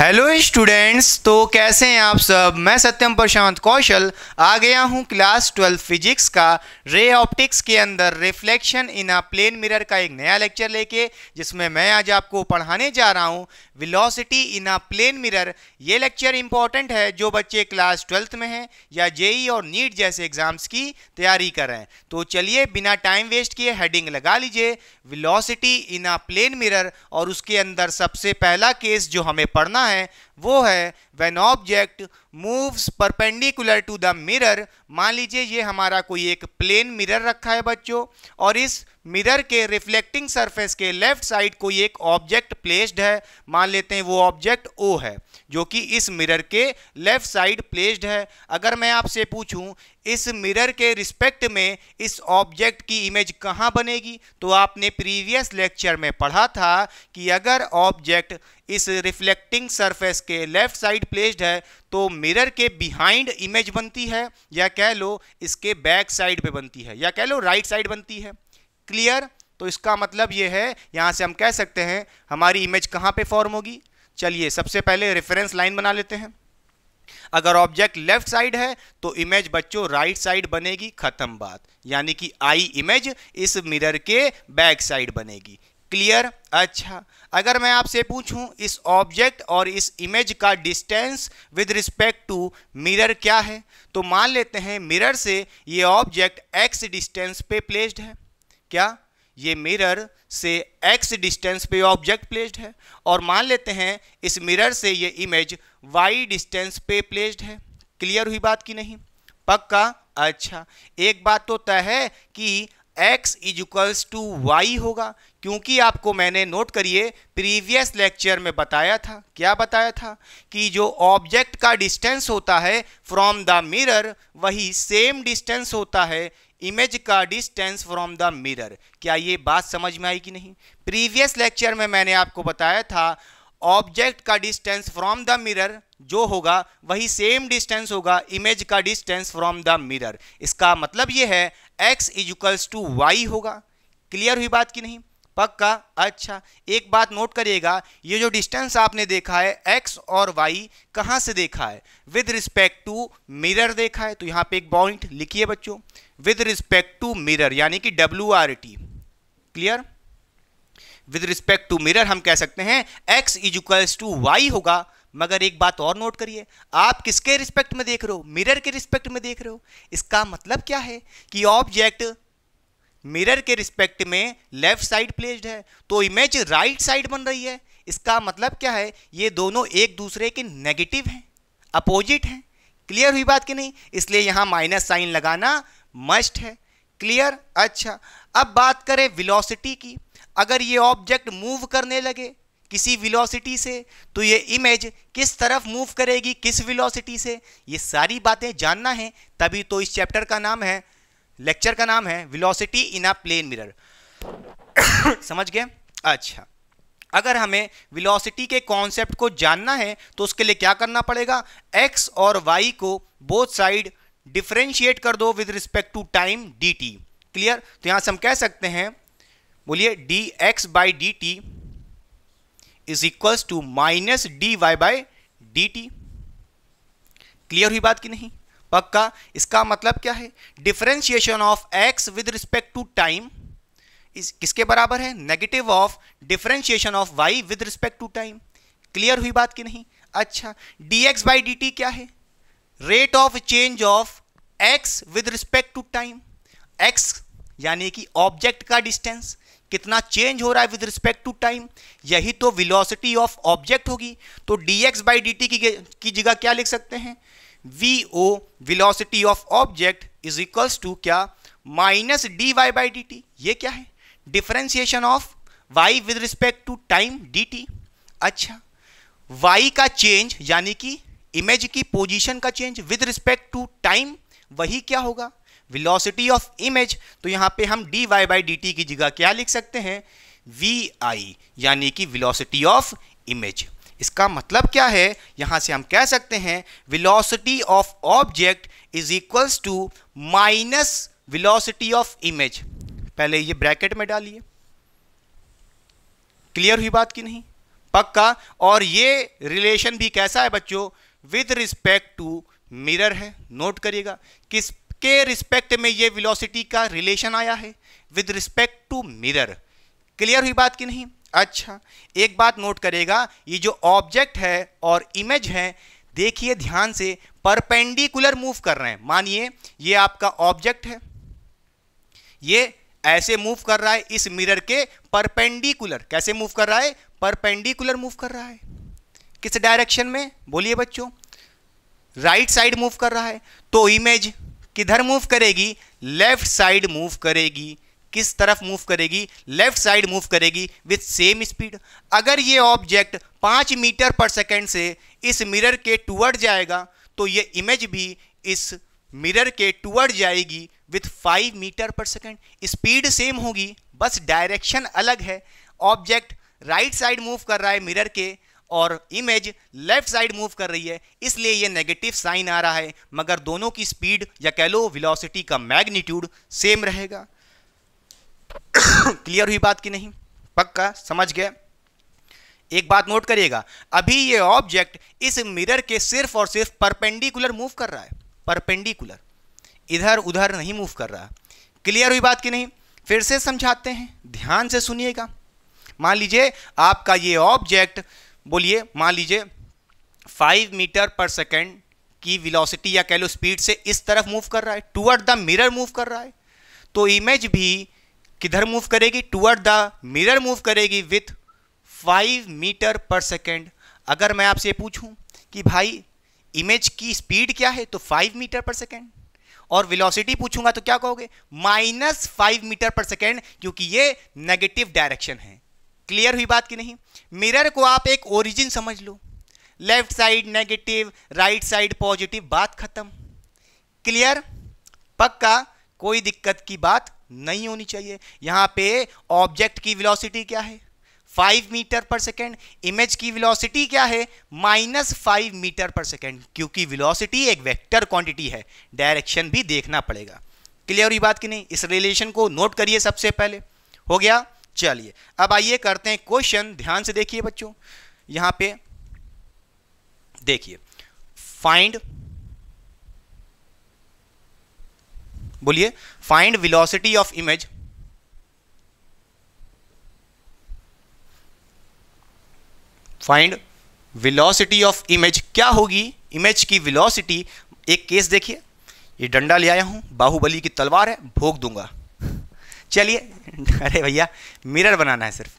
hello students तो कैसे हैं आप सब मैं सत्यम प्रशांत कौशल आ गया हूं क्लास ट्वेल्थ फिजिक्स का रे ऑप्टिक्स के अंदर reflection in a plane mirror का एक नया लेक्चर लेके जिसमें मैं आज आपको पढ़ाने जा रहा हूं velocity in a plane mirror ये लेक्चर इंपॉर्टेंट है जो बच्चे क्लास ट्वेल्थ में हैं या जेई e और नीट जैसे एग्जाम्स की तैयारी करें तो चलिए बिना टाइम वेस्ट किए हेडिंग लगा लीजिए velocity in a plane mirror और उसके अंदर सबसे पहला केस जो हमें पढ़ना है है वो है when object moves perpendicular to the mirror मान लीजिए ये हमारा कोई एक प्लेन मिरर रखा है बच्चों और इस मिरर के रिफ्लेक्टिंग सरफेस के लेफ्ट साइड कोई एक ऑब्जेक्ट प्लेस्ड है मान लेते हैं वो ऑब्जेक्ट ओ है जो कि इस मिरर के लेफ्ट साइड प्लेस्ड है अगर मैं आपसे पूछूं इस मिरर के रिस्पेक्ट में इस ऑब्जेक्ट की इमेज कहाँ बनेगी तो आपने प्रीवियस लेक्चर में पढ़ा था कि अगर ऑब्जेक्ट इस रिफ्लेक्टिंग सरफेस के लेफ्ट साइड प्लेस्ड है तो मिरर के बिहाइंड इमेज बनती है या कह लो इसके बैक साइड पे बनती है या कह लो राइट साइड बनती है क्लियर तो इसका मतलब ये है यहाँ से हम कह सकते हैं हमारी इमेज कहाँ पे फॉर्म होगी चलिए सबसे पहले रेफरेंस लाइन बना लेते हैं अगर ऑब्जेक्ट लेफ्ट साइड है तो इमेज बच्चों राइट साइड बनेगी खत्म बात यानी कि आई इमेज इस मिरर के बैक साइड बनेगी क्लियर अच्छा अगर मैं आपसे पूछूं इस ऑब्जेक्ट और इस इमेज का distance with respect to mirror क्या है तो मान लेते हैं मिरर से ये ऑब्जेक्ट एक्स डिस्टेंस पे प्लेस्ड है क्या ये मिरर से x डिस्टेंस पे ऑब्जेक्ट प्लेस्ड है और मान लेते हैं इस मिरर से ये इमेज y डिस्टेंस पे प्लेस्ड है क्लियर हुई बात की नहीं पक्का अच्छा एक बात तो तय है कि x is equals to Y होगा क्योंकि आपको मैंने नोट करिए प्रीवियस लेक्चर में बताया था क्या बताया था कि जो ऑब्जेक्ट का डिस्टेंस होता है फ्रॉम द मिरर वही सेम डिस्टेंस होता है इमेज का डिस्टेंस फ्रॉम द मिरर क्या ये बात समझ में आई कि नहीं प्रीवियस लेक्चर में मैंने आपको बताया था ऑब्जेक्ट का डिस्टेंस फ्रॉम द मिरर जो होगा वही सेम डिस्टेंस होगा इमेज का डिस्टेंस फ्रॉम द मिरर इसका मतलब ये है एक्स इजिकल्स टू वाई होगा क्लियर हुई बात कि नहीं पक्का अच्छा एक बात नोट करिएगा ये जो डिस्टेंस आपने देखा है एक्स और वाई कहाँ से देखा है विद रिस्पेक्ट टू मिरर देखा है तो यहाँ पे एक पॉइंट लिखिए बच्चों विद रिस्पेक्ट टू मिरर यानी कि W R T clear with respect to mirror हम कह सकते हैं X is equals to Y होगा मगर एक बात और नोट करिए आप किसके रिस्पेक्ट में देख रहे हो मिरर के रिस्पेक्ट में देख रहे हो इसका मतलब क्या है कि ऑब्जेक्ट मिरर के रिस्पेक्ट में लेफ्ट साइड प्लेस्ड है तो इमेज राइट साइड बन रही है इसका मतलब क्या है ये दोनों एक दूसरे के नेगेटिव हैं अपोजिट हैं क्लियर हुई बात कि नहीं इसलिए यहाँ माइनस साइन लगाना मस्ट है क्लियर अच्छा अब बात करें विलोसिटी की अगर ये ऑब्जेक्ट मूव करने लगे किसी विलोसिटी से तो ये इमेज किस तरफ मूव करेगी किस विलोसिटी से ये सारी बातें जानना है तभी तो इस चैप्टर का नाम है लेक्चर का नाम है velocity in a plane mirror समझ गए अच्छा अगर हमें विलोसिटी के कॉन्सेप्ट को जानना है तो उसके लिए क्या करना पड़ेगा एक्स और वाई को बोथ साइड डिफ्रेंशिएट कर दो with respect to time D T clear तो यहां से हम कह सकते हैं बोलिए D X by D T is equals to minus D Y by D T clear हुई बात की नहीं पक्का इसका मतलब क्या है differentiation of X with respect to time इस किसके बराबर है negative of differentiation of Y with respect to time clear हुई बात कि नहीं अच्छा D X by D T क्या है rate of change of X with respect to time X यानी कि ऑब्जेक्ट का डिस्टेंस कितना चेंज हो रहा है विद रिस्पेक्ट टू टाइम यही तो विलोसिटी ऑफ ऑब्जेक्ट होगी तो D X by D T की जगह क्या लिख सकते हैं V O velocity of object is equals to क्या minus D Y by D T ये क्या है differentiation of Y with respect to time D T अच्छा वाई का चेंज यानी कि इमेज की पोजिशन का change with respect to time वही क्या होगा वेलोसिटी ऑफ इमेज तो यहाँ पे हम D Y by D T की जगह क्या लिख सकते हैं वी आई यानी कि वेलोसिटी ऑफ इमेज इसका मतलब क्या है यहां से हम कह सकते हैं velocity of object is equals to minus velocity of image पहले ये ब्रैकेट में डालिए क्लियर हुई बात की नहीं पक्का और ये रिलेशन भी कैसा है बच्चों विद रिस्पेक्ट टू मिरर है नोट करिएगा किसके रिस्पेक्ट में ये विलोसिटी का रिलेशन आया है with respect to mirror clear हुई बात की नहीं अच्छा एक बात नोट करेगा ये जो ऑब्जेक्ट है और इमेज है देखिए ध्यान से परपेंडिकुलर मूव कर रहे हैं मानिए ये आपका ऑब्जेक्ट है ये ऐसे मूव कर रहा है इस मिरर के परपेंडिकुलर कैसे मूव कर रहा है परपेंडिकुलर मूव कर रहा है किस डायरेक्शन में बोलिए बच्चों राइट साइड मूव कर रहा है तो इमेज किधर मूव करेगी लेफ्ट साइड मूव करेगी किस तरफ मूव करेगी लेफ्ट साइड मूव करेगी विथ सेम स्पीड अगर ये ऑब्जेक्ट पाँच मीटर पर सेकेंड से इस मिरर के टूवर्ड जाएगा तो ये इमेज भी इस मिरर के टूवर्ड जाएगी with five metre per second speed same होगी बस डायरेक्शन अलग है ऑब्जेक्ट राइट साइड मूव कर रहा है मिरर के और इमेज लेफ्ट साइड मूव कर रही है इसलिए ये नेगेटिव साइन आ रहा है मगर दोनों की स्पीड या कह लो विलोसिटी का मैग्नीट्यूड सेम रहेगा क्लियर हुई बात की नहीं पक्का समझ गए एक बात नोट करिएगा अभी ये ऑब्जेक्ट इस मिरर के सिर्फ और सिर्फ परपेंडिकुलर मूव कर रहा है परपेंडिकुलर इधर उधर नहीं मूव कर रहा क्लियर हुई बात की नहीं फिर से समझाते हैं ध्यान से सुनिएगा मान लीजिए आपका ये ऑब्जेक्ट बोलिए मान लीजिए फाइव मीटर पर सेकेंड की विलोसिटी या कह लो स्पीड से इस तरफ मूव कर रहा है टूअर्ड द मिरर मूव कर रहा है तो इमेज भी किधर मूव करेगी टूअर्ड द मिरर मूव करेगी with five metre per second अगर मैं आपसे पूछूं कि भाई इमेज की स्पीड क्या है तो फाइव मीटर पर सेकेंड और वेलोसिटी पूछूंगा तो क्या कहोगे minus five metre per second क्योंकि ये नेगेटिव डायरेक्शन है क्लियर हुई बात कि नहीं मिरर को आप एक ओरिजिन समझ लो left side negative right side positive बात खत्म क्लियर पक्का कोई दिक्कत की बात नहीं होनी चाहिए यहाँ पे ऑब्जेक्ट की वेलोसिटी क्या है five metre per second image की वेलोसिटी क्या है minus five metre per second क्योंकि वेलोसिटी एक वेक्टर क्वांटिटी है डायरेक्शन भी देखना पड़ेगा क्लियर हुई बात की नहीं इस रिलेशन को नोट करिए सबसे पहले हो गया चलिए अब आइए करते हैं क्वेश्चन ध्यान से देखिए बच्चों यहाँ पे देखिए फाइंड बोलिए find velocity of image find velocity of image क्या होगी इमेज की विलोसिटी एक केस देखिए ये डंडा ले आया हूं बाहुबली की तलवार है भोग दूंगा चलिए अरे भैया मिरर बनाना है सिर्फ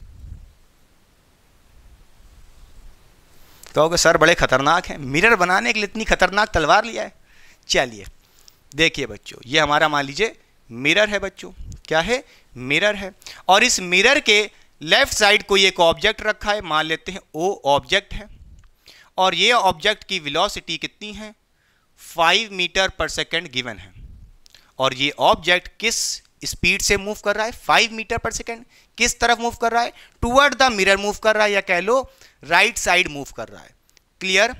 कहोगे तो सर बड़े खतरनाक हैं मिरर बनाने के लिए इतनी खतरनाक तलवार लिया है चलिए देखिए बच्चों ये हमारा मान लीजिए मिरर है बच्चों क्या है मिरर है और इस मिरर के लेफ्ट साइड को एक ऑब्जेक्ट रखा है मान लेते हैं ओ ऑब्जेक्ट है और ये ऑब्जेक्ट की विलोसिटी कितनी है five metre per second given है और ये ऑब्जेक्ट किस स्पीड से मूव कर रहा है फाइव मीटर पर सेकेंड किस तरफ मूव कर रहा है टूअर्ड द मिरर मूव कर रहा है या कह लो राइट साइड मूव कर रहा है क्लियर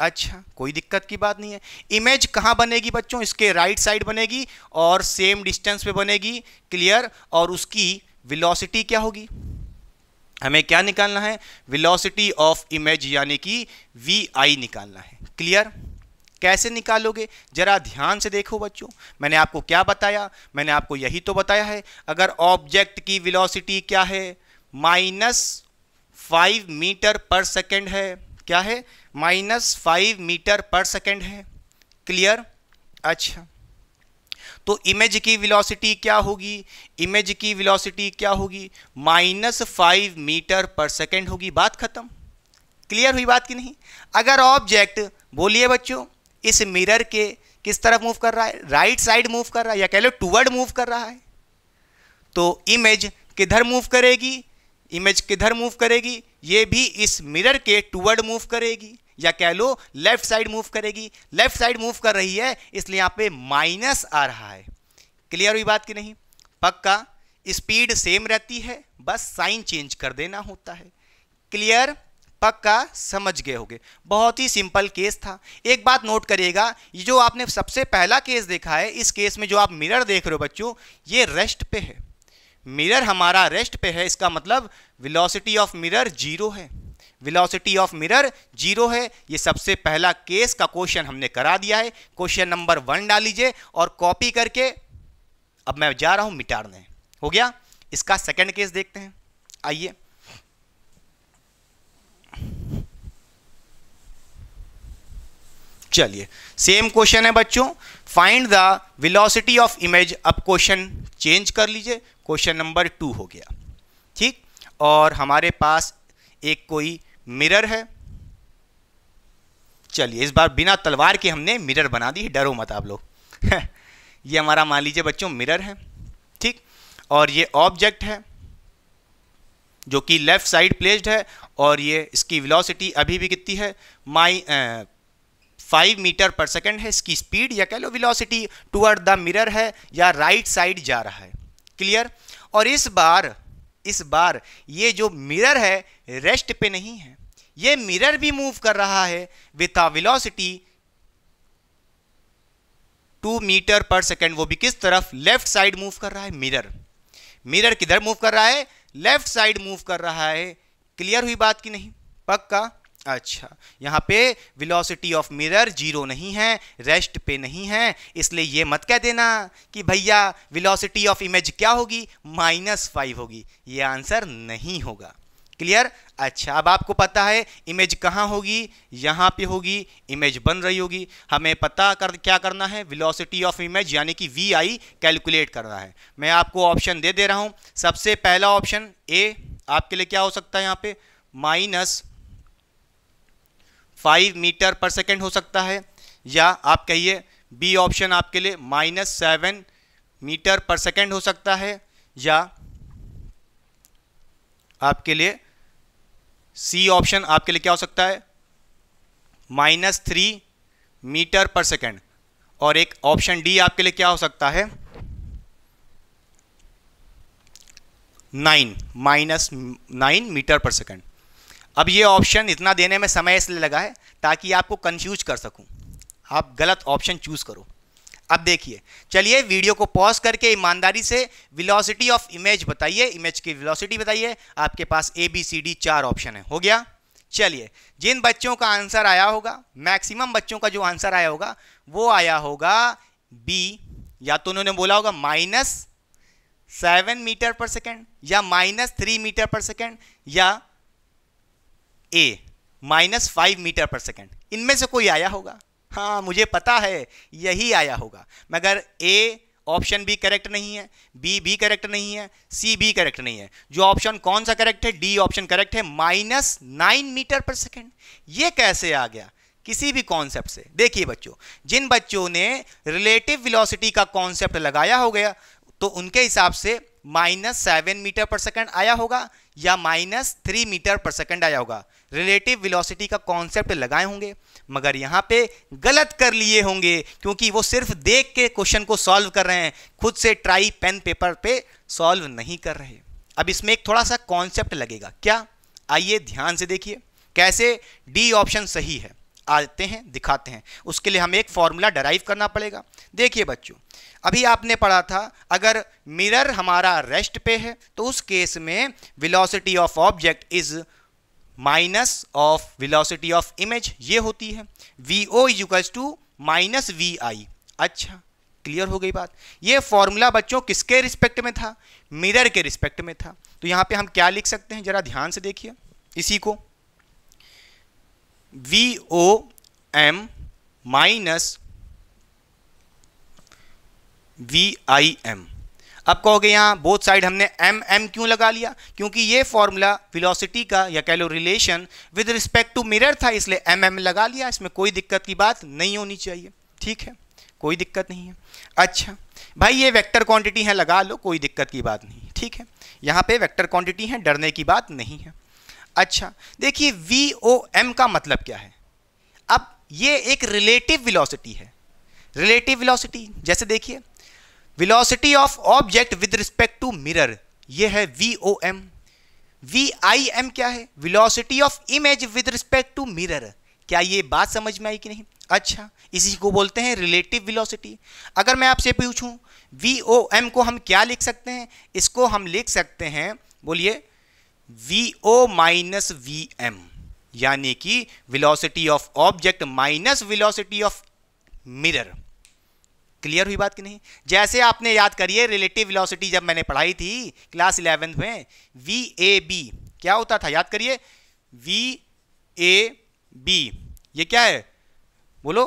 अच्छा कोई दिक्कत की बात नहीं है इमेज कहाँ बनेगी बच्चों इसके राइट साइड बनेगी और सेम डिस्टेंस पे बनेगी क्लियर और उसकी विलोसिटी क्या होगी हमें क्या निकालना है विलोसिटी ऑफ इमेज यानी कि वी आई निकालना है क्लियर कैसे निकालोगे जरा ध्यान से देखो बच्चों मैंने आपको क्या बताया मैंने आपको यही तो बताया है अगर ऑब्जेक्ट की विलोसिटी क्या है minus five metre per second है क्या है minus five metre per second है क्लियर अच्छा तो इमेज की वेलोसिटी क्या होगी इमेज की वेलोसिटी क्या होगी minus five metre per second होगी बात खत्म क्लियर हुई बात की नहीं अगर ऑब्जेक्ट बोलिए बच्चों इस मिरर के किस तरफ मूव कर रहा है राइट साइड मूव कर रहा है या कह लो टूवर्ड मूव कर रहा है तो इमेज किधर मूव करेगी इमेज किधर मूव करेगी ये भी इस मिरर के टूवर्ड मूव करेगी या कह लो लेफ्ट साइड मूव करेगी लेफ्ट साइड मूव कर रही है इसलिए यहाँ पे माइनस आ रहा है क्लियर हुई बात की नहीं पक्का स्पीड सेम रहती है बस साइन चेंज कर देना होता है क्लियर पक्का समझ गए होगे बहुत ही सिंपल केस था एक बात नोट करिएगा ये जो आपने सबसे पहला केस देखा है इस केस में जो आप मिरर देख रहे हो बच्चों ये रेस्ट पे है मिरर हमारा रेस्ट पे है इसका मतलब वेलोसिटी ऑफ मिरर जीरो है वेलोसिटी ऑफ मिरर जीरो है ये सबसे पहला केस का क्वेश्चन हमने करा दिया है क्वेश्चन नंबर वन डाल लीजिए और कॉपी करके अब मैं जा रहा हूं मिटारने हो गया इसका सेकंड केस देखते हैं आइए चलिए सेम क्वेश्चन है बच्चों find the velocity of image अब क्वेश्चन चेंज कर लीजिए क्वेश्चन नंबर टू हो गया ठीक और हमारे पास एक कोई मिरर है चलिए इस बार बिना तलवार के हमने मिरर बना दी डरो मत आप लोग ये हमारा मान लीजिए बच्चों मिरर है ठीक और ये ऑब्जेक्ट है जो कि लेफ़्ट साइड प्लेस्ड है और ये इसकी वेलोसिटी अभी भी कितनी है my five metre per second है इसकी स्पीड या कह लो वेलोसिटी टूअर्ड द मिरर है या राइट साइड जा रहा है क्लियर और इस बार इस बार ये जो मिरर है रेस्ट पे नहीं है ये मिरर भी मूव कर रहा है with a velocity two metre per second वो भी किस तरफ लेफ्ट साइड मूव कर रहा है मिरर मिरर किधर मूव कर रहा है लेफ्ट साइड मूव कर रहा है क्लियर हुई बात की नहीं पक्का अच्छा यहाँ पे वेलोसिटी ऑफ मिरर जीरो नहीं है रेस्ट पे नहीं है इसलिए ये मत कह देना कि भैया वेलोसिटी ऑफ इमेज क्या होगी माइनस फाइव होगी ये आंसर नहीं होगा क्लियर अच्छा अब आपको पता है इमेज कहाँ होगी यहाँ पे होगी इमेज बन रही होगी हमें पता कर क्या करना है वेलोसिटी ऑफ इमेज यानी कि वी आई कैलकुलेट करना है मैं आपको ऑप्शन दे दे रहा हूँ सबसे पहला ऑप्शन ए आपके लिए क्या हो सकता है यहाँ पे minus five metre per second हो सकता है या आप कहिए बी ऑप्शन आपके लिए minus seven metre per second हो सकता है या आपके लिए सी ऑप्शन आपके लिए क्या हो सकता है minus three metre per second और एक ऑप्शन डी आपके लिए क्या हो सकता है nine minus nine metre per second अब ये ऑप्शन इतना देने में समय इसलिए लगा है ताकि आपको कंफ्यूज कर सकूं आप गलत ऑप्शन चूज करो अब देखिए चलिए वीडियो को पॉज करके ईमानदारी से विलोसिटी ऑफ इमेज बताइए इमेज की विलोसिटी बताइए आपके पास ए बी सी डी चार ऑप्शन है हो गया चलिए जिन बच्चों का आंसर आया होगा मैक्सिमम बच्चों का जो आंसर आया होगा वो आया होगा बी या तो उन्होंने बोला होगा minus seven metre per second या minus three metre per second या ए minus five metre per second इनमें से कोई आया होगा हाँ मुझे पता है यही आया होगा मगर ए ऑप्शन बी करेक्ट नहीं है बी भी करेक्ट नहीं है सी भी करेक्ट नहीं है जो ऑप्शन कौन सा करेक्ट है डी ऑप्शन करेक्ट है minus nine metre per second ये कैसे आ गया किसी भी कॉन्सेप्ट से देखिए बच्चों जिन बच्चों ने रिलेटिव वेलोसिटी का कॉन्सेप्ट लगाया हो गया तो उनके हिसाब से minus seven metre per second आया होगा या minus three metre per second आया होगा रिलेटिव वेलोसिटी का कॉन्सेप्ट लगाए होंगे मगर यहाँ पे गलत कर लिए होंगे क्योंकि वो सिर्फ देख के क्वेश्चन को सॉल्व कर रहे हैं खुद से ट्राई पेन पेपर पे सॉल्व नहीं कर रहे अब इसमें एक थोड़ा सा कॉन्सेप्ट लगेगा क्या आइए ध्यान से देखिए कैसे डी ऑप्शन सही है आते हैं दिखाते हैं उसके लिए हमें एक फॉर्मूला डराइव करना पड़ेगा देखिए बच्चों अभी आपने पढ़ा था अगर मिरर हमारा रेस्ट पे है तो उस केस में velocity of object is minus of velocity of image ये होती है V O equals to minus V I अच्छा क्लियर हो गई बात ये फॉर्मूला बच्चों किसके रिस्पेक्ट में था मिरर के रिस्पेक्ट में था तो यहाँ पे हम क्या लिख सकते हैं जरा ध्यान से देखिए इसी को V O M minus V I M अब कहोगे यहाँ बोथ साइड हमने एम एम क्यों लगा लिया क्योंकि ये फॉर्मूला फिलोसिटी का या कह लो relation with respect to mirror था इसलिए एम एम लगा लिया इसमें कोई दिक्कत की बात नहीं होनी चाहिए ठीक है कोई दिक्कत नहीं है अच्छा भाई ये वेक्टर क्वांटिटी है लगा लो कोई दिक्कत की बात नहीं ठीक है यहाँ पे वेक्टर क्वांटिटी है डरने की बात नहीं है अच्छा देखिए वी ओ एम का मतलब क्या है अब ये एक रिलेटिव विलोसिटी है रिलेटिव विलोसिटी जैसे देखिए velocity of object with respect to mirror ये है V O M V I M क्या है velocity of image with respect to mirror क्या ये बात समझ में आई कि नहीं अच्छा इसी को बोलते हैं रिलेटिव वेलोसिटी अगर मैं आपसे पूछूं वी ओ एम को हम क्या लिख सकते हैं इसको हम लिख सकते हैं बोलिए V O minus V M यानी कि velocity of object minus velocity of mirror clear हुई बात कि नहीं जैसे आपने याद करिए रिलेटिव वेलोसिटी जब मैंने पढ़ाई थी क्लास इलेवेंथ में वी ए बी क्या होता था याद करिए वी ए बी ये क्या है बोलो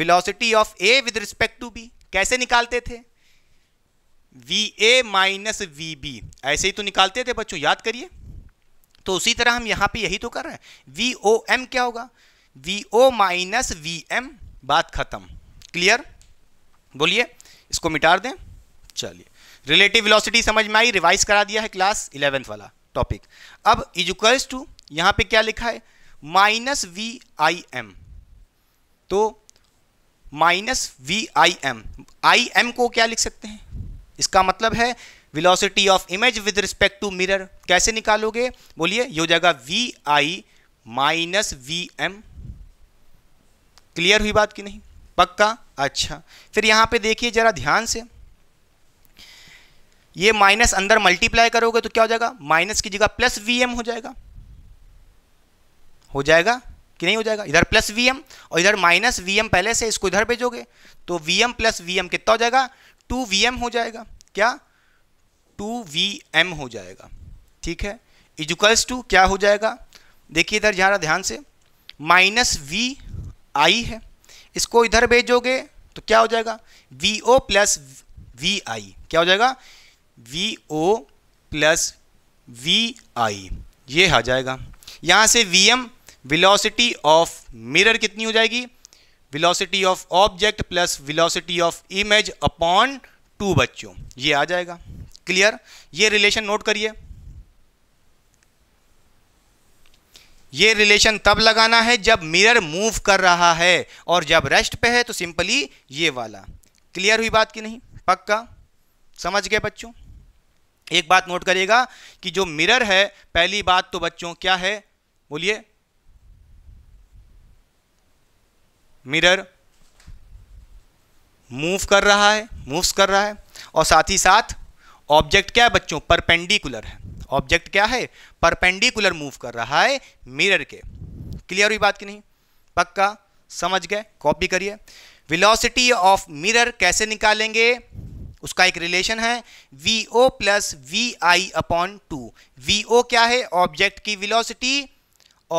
velocity of A with respect to B कैसे निकालते थे V A minus V B ऐसे ही तो निकालते थे बच्चों याद करिए तो उसी तरह हम यहां पे यही तो कर रहे हैं वी ओ एम क्या होगा V O minus V M बात खत्म क्लियर बोलिए इसको मिटार दें चलिए रिलेटिव वेलोसिटी समझ में आई रिवाइज करा दिया है क्लास इलेवेंथ वाला टॉपिक अब इजुकल्स टू यहाँ पे क्या लिखा है माइनस वी आई एम तो minus V I M I M को क्या लिख सकते हैं इसका मतलब है velocity of image with respect to mirror कैसे निकालोगे बोलिए ये हो जाएगा V I minus V M clear हुई बात कि नहीं पक्का अच्छा फिर यहाँ पे देखिए ज़रा ध्यान से ये माइनस अंदर मल्टीप्लाई करोगे तो क्या हो जाएगा माइनस की जगह प्लस वी एम हो जाएगा हो जाएगा कि नहीं हो जाएगा इधर प्लस वी एम और इधर माइनस वी एम पहले से इसको इधर भेजोगे तो V M plus V M कितना हो जाएगा टू वी एम हो जाएगा क्या टू वी एम हो जाएगा ठीक है इजुकल्स टू क्या हो जाएगा देखिए इधर जरा ध्यान से माइनस वी आई है इसको इधर भेजोगे तो क्या हो जाएगा V O plus V I क्या हो जाएगा V O plus V I ये आ जाएगा यहाँ से V M velocity of mirror कितनी हो जाएगी velocity of object plus velocity of image upon two बच्चों ये आ जाएगा क्लियर ये रिलेशन नोट करिए ये रिलेशन तब लगाना है जब मिरर मूव कर रहा है और जब रेस्ट पे है तो सिंपली ये वाला क्लियर हुई बात की नहीं पक्का समझ गए बच्चों एक बात नोट करिएगा कि जो मिरर है पहली बात तो बच्चों क्या है बोलिए मिरर मूव कर रहा है मूव्स कर रहा है और साथ ही साथ ऑब्जेक्ट क्या है बच्चों परपेंडिकुलर है ऑब्जेक्ट क्या है परपेंडिकुलर मूव कर रहा है मिरर के क्लियर हुई बात की नहीं पक्का समझ गए कॉपी करिए वेलोसिटी ऑफ मिरर कैसे निकालेंगे उसका एक रिलेशन है V O plus V I upon two V O क्या है ऑब्जेक्ट की विलोसिटी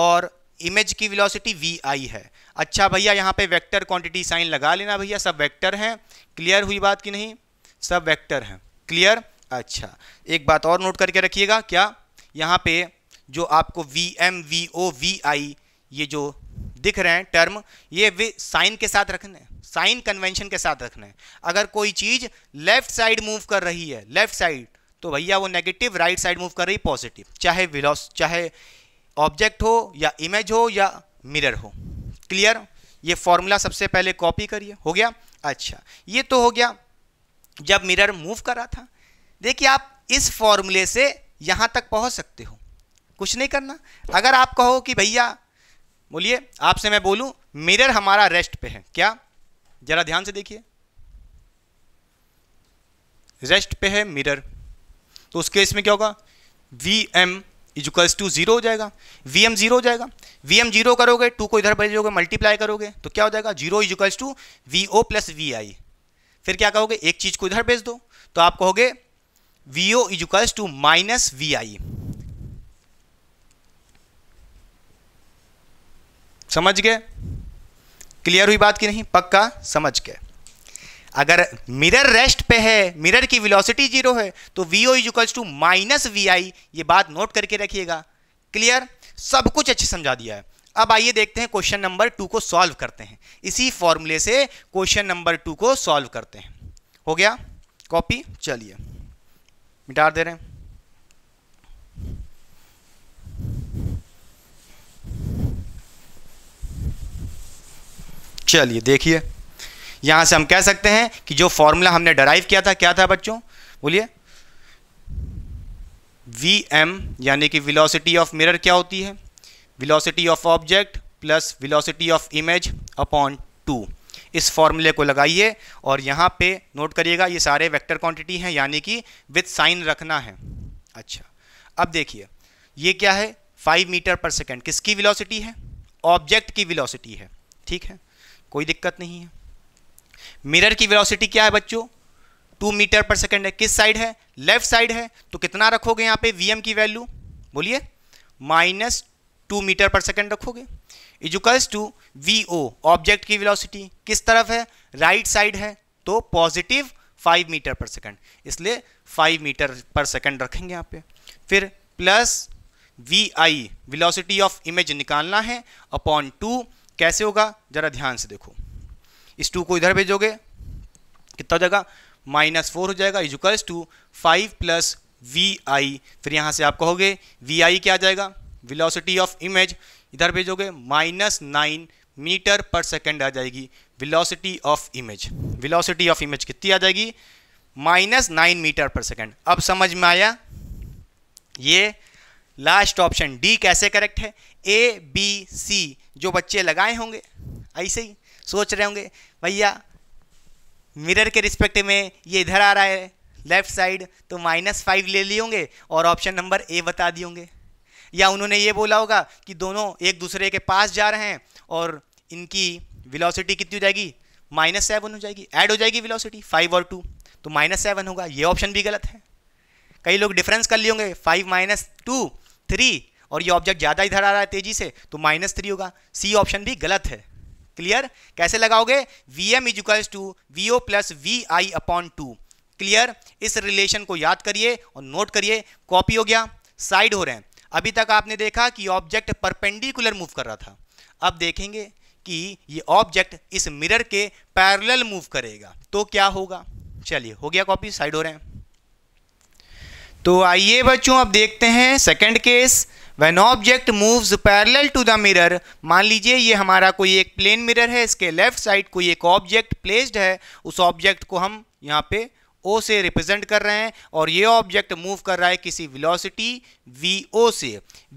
और इमेज की विलोसिटी वी आई है अच्छा भैया यहाँ पे वेक्टर क्वांटिटी साइन लगा लेना भैया सब वेक्टर हैं क्लियर हुई बात की नहीं सब वेक्टर हैं क्लियर अच्छा एक बात और नोट करके रखिएगा क्या यहाँ पे जो आपको V M V O V I ये जो दिख रहे हैं टर्म ये वे साइन के साथ रखने साइन कन्वेंशन के साथ रखना है अगर कोई चीज़ लेफ्ट साइड मूव कर रही है लेफ्ट साइड तो भैया वो नेगेटिव राइट साइड मूव कर रही पॉजिटिव चाहे विलॉस चाहे ऑब्जेक्ट हो या इमेज हो या मिरर हो क्लियर ये फॉर्मूला सबसे पहले कॉपी करिए हो गया अच्छा ये तो हो गया जब मिरर मूव कर रहा था देखिए आप इस फॉर्मूले से यहाँ तक पहुँच सकते हो कुछ नहीं करना अगर आप कहो कि भैया बोलिए आपसे मैं बोलूँ मिरर हमारा रेस्ट पे है क्या ज़रा ध्यान से देखिए रेस्ट पे है मिरर तो उस केस में क्या होगा V M equals to zero हो जाएगा वी एम जीरो हो जाएगा वी एम जीरो करोगे टू को इधर भेजोगे मल्टीप्लाई करोगे तो क्या हो जाएगा zero equals to V O plus V I फिर क्या कहोगे एक चीज़ को इधर भेज दो तो आप कहोगे V O is equals to minus V I समझ गए क्लियर हुई बात की नहीं पक्का समझ गए अगर मिरर रेस्ट पे है मिरर की वेलोसिटी जीरो है तो V O is equals to minus V I ये बात नोट करके रखिएगा क्लियर सब कुछ अच्छे समझा दिया है अब आइए देखते हैं क्वेश्चन नंबर टू को सॉल्व करते हैं इसी फॉर्मूले से क्वेश्चन नंबर टू को सॉल्व करते हैं हो गया कॉपी चलिए मिटा दे रहे हैं चलिए देखिए यहां से हम कह सकते हैं कि जो फॉर्मूला हमने डराइव किया था क्या था बच्चों बोलिए वी एम यानी कि वेलोसिटी ऑफ मिरर क्या होती है velocity of object plus velocity of image upon two इस फॉर्मूले को लगाइए और यहाँ पे नोट करिएगा ये सारे वेक्टर क्वांटिटी हैं यानी कि विथ साइन रखना है अच्छा अब देखिए ये क्या है फाइव मीटर पर सेकेंड किसकी विलोसिटी है ऑब्जेक्ट की विलोसिटी है ठीक है कोई दिक्कत नहीं है मिरर की विलोसिटी क्या है बच्चों टू मीटर पर सेकेंड है किस साइड है लेफ्ट साइड है तो कितना रखोगे यहाँ पे वी की वैल्यू बोलिए minus two metre per second रखोगे equals to V O object की वेलोसिटी किस तरफ है राइट right साइड है तो positive five metre per second इसलिए फाइव मीटर पर सेकंड रखेंगे यहाँ पे फिर plus V I velocity of image निकालना है अपॉन टू कैसे होगा जरा ध्यान से देखो इस टू को इधर भेजोगे कितना हो जाएगा माइनस फोर हो जाएगा equals to five plus V I फिर यहाँ से आप कहोगे वी आई क्या आ जाएगा विलोसिटी ऑफ इमेज इधर भेजोगे minus nine metre per second आ जाएगी velocity of image velocity of image कितनी आ जाएगी minus nine metre per second अब समझ में आया ये लास्ट ऑप्शन डी कैसे करेक्ट है ए बी सी जो बच्चे लगाए होंगे ऐसे ही सोच रहे होंगे भैया मिरर के रिस्पेक्ट में ये इधर आ रहा है लेफ्ट साइड तो माइनस फाइव ले लिए होंगे और ऑप्शन नंबर ए बता दिए होंगे या उन्होंने ये बोला होगा कि दोनों एक दूसरे के पास जा रहे हैं और इनकी विलोसिटी कितनी हो जाएगी माइनस सेवन हो जाएगी ऐड हो जाएगी विलोसिटी फाइव और टू तो माइनस सेवन होगा ये ऑप्शन भी गलत है कई लोग डिफरेंस कर लिए होंगे फाइव माइनस टू थ्री और ये ऑब्जेक्ट ज़्यादा इधर आ रहा है तेजी से तो माइनस थ्री होगा सी ऑप्शन भी गलत है क्लियर कैसे लगाओगे V M equals to V O plus V I upon two clear इस रिलेशन को याद करिए और नोट करिए कॉपी हो गया साइड हो रहे हैं अभी तक आपने देखा कि ऑब्जेक्ट परपेंडिकुलर मूव कर रहा था अब देखेंगे कि ये ऑब्जेक्ट इस मिरर के पैरेलल मूव करेगा तो क्या होगा चलिए हो गया कॉपी साइड हो रहे हैं तो आइए बच्चों अब देखते हैं second case when object moves parallel to the mirror मान लीजिए ये हमारा कोई एक प्लेन मिरर है इसके लेफ्ट साइड कोई एक ऑब्जेक्ट प्लेस्ड है उस ऑब्जेक्ट को हम यहाँ पे ओ से रिप्रेजेंट कर रहे हैं और ये ऑब्जेक्ट मूव कर रहा है किसी विलोसिटी वी ओ से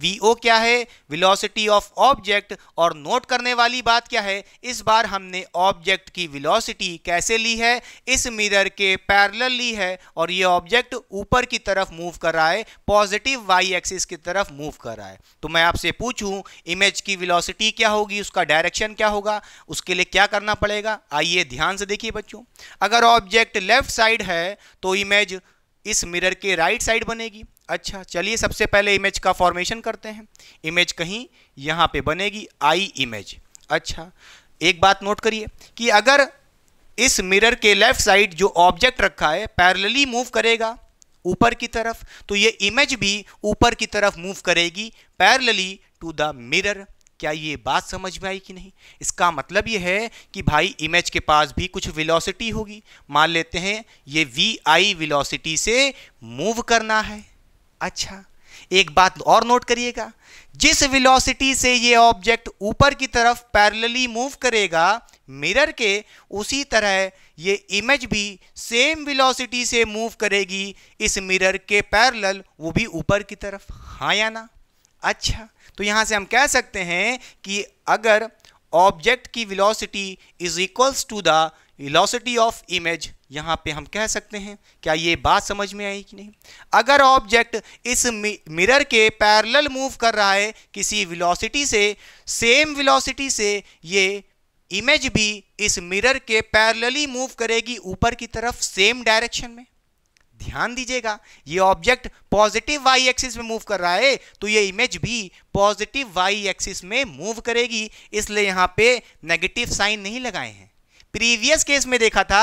वी ओ क्या है विलोसिटी ऑफ ऑब्जेक्ट और नोट करने वाली बात क्या है इस बार हमने ऑब्जेक्ट की विलोसिटी कैसे ली है इस मिरर के पैरल ली है और ये ऑब्जेक्ट ऊपर की तरफ मूव कर रहा है पॉजिटिव वाई एक्सिस की तरफ मूव कर रहा है तो मैं आपसे पूछूं इमेज की विलोसिटी क्या होगी उसका डायरेक्शन क्या होगा उसके लिए क्या करना पड़ेगा आइए ध्यान से देखिए बच्चों अगर ऑब्जेक्ट लेफ्ट साइड है है तो इमेज इस मिरर के राइट साइड बनेगी अच्छा चलिए सबसे पहले इमेज का फॉर्मेशन करते हैं इमेज कहीं यहाँ पे बनेगी आई इमेज अच्छा एक बात नोट करिए कि अगर इस मिरर के लेफ्ट साइड जो ऑब्जेक्ट रखा है पैरेलली मूव करेगा ऊपर की तरफ तो ये इमेज भी ऊपर की तरफ मूव करेगी पैरेलली टू द मिरर क्या ये बात समझ में आई कि नहीं इसका मतलब ये है कि भाई इमेज के पास भी कुछ वेलोसिटी होगी मान लेते हैं ये वी आई विलोसिटी से मूव करना है अच्छा एक बात और नोट करिएगा जिस वेलोसिटी से ये ऑब्जेक्ट ऊपर की तरफ पैरेलली मूव करेगा मिरर के उसी तरह ये इमेज भी सेम वेलोसिटी से मूव करेगी इस मिरर के पैरेलल वो भी ऊपर की तरफ हाँ या ना अच्छा तो यहाँ से हम कह सकते हैं कि अगर ऑब्जेक्ट की velocity is equals to the velocity of image यहाँ पे हम कह सकते हैं क्या ये बात समझ में आई कि नहीं अगर ऑब्जेक्ट इस मिरर के पैरेलल मूव कर रहा है किसी वेलोसिटी से सेम वेलोसिटी से ये इमेज भी इस मिरर के पैरेलली मूव करेगी ऊपर की तरफ सेम डायरेक्शन में ध्यान दीजिएगा ये ऑब्जेक्ट पॉजिटिव वाई एक्सिस में मूव कर रहा है तो ये इमेज भी पॉजिटिव वाई एक्सिस में मूव करेगी इसलिए यहाँ पे नेगेटिव साइन नहीं लगाए हैं प्रीवियस केस में देखा था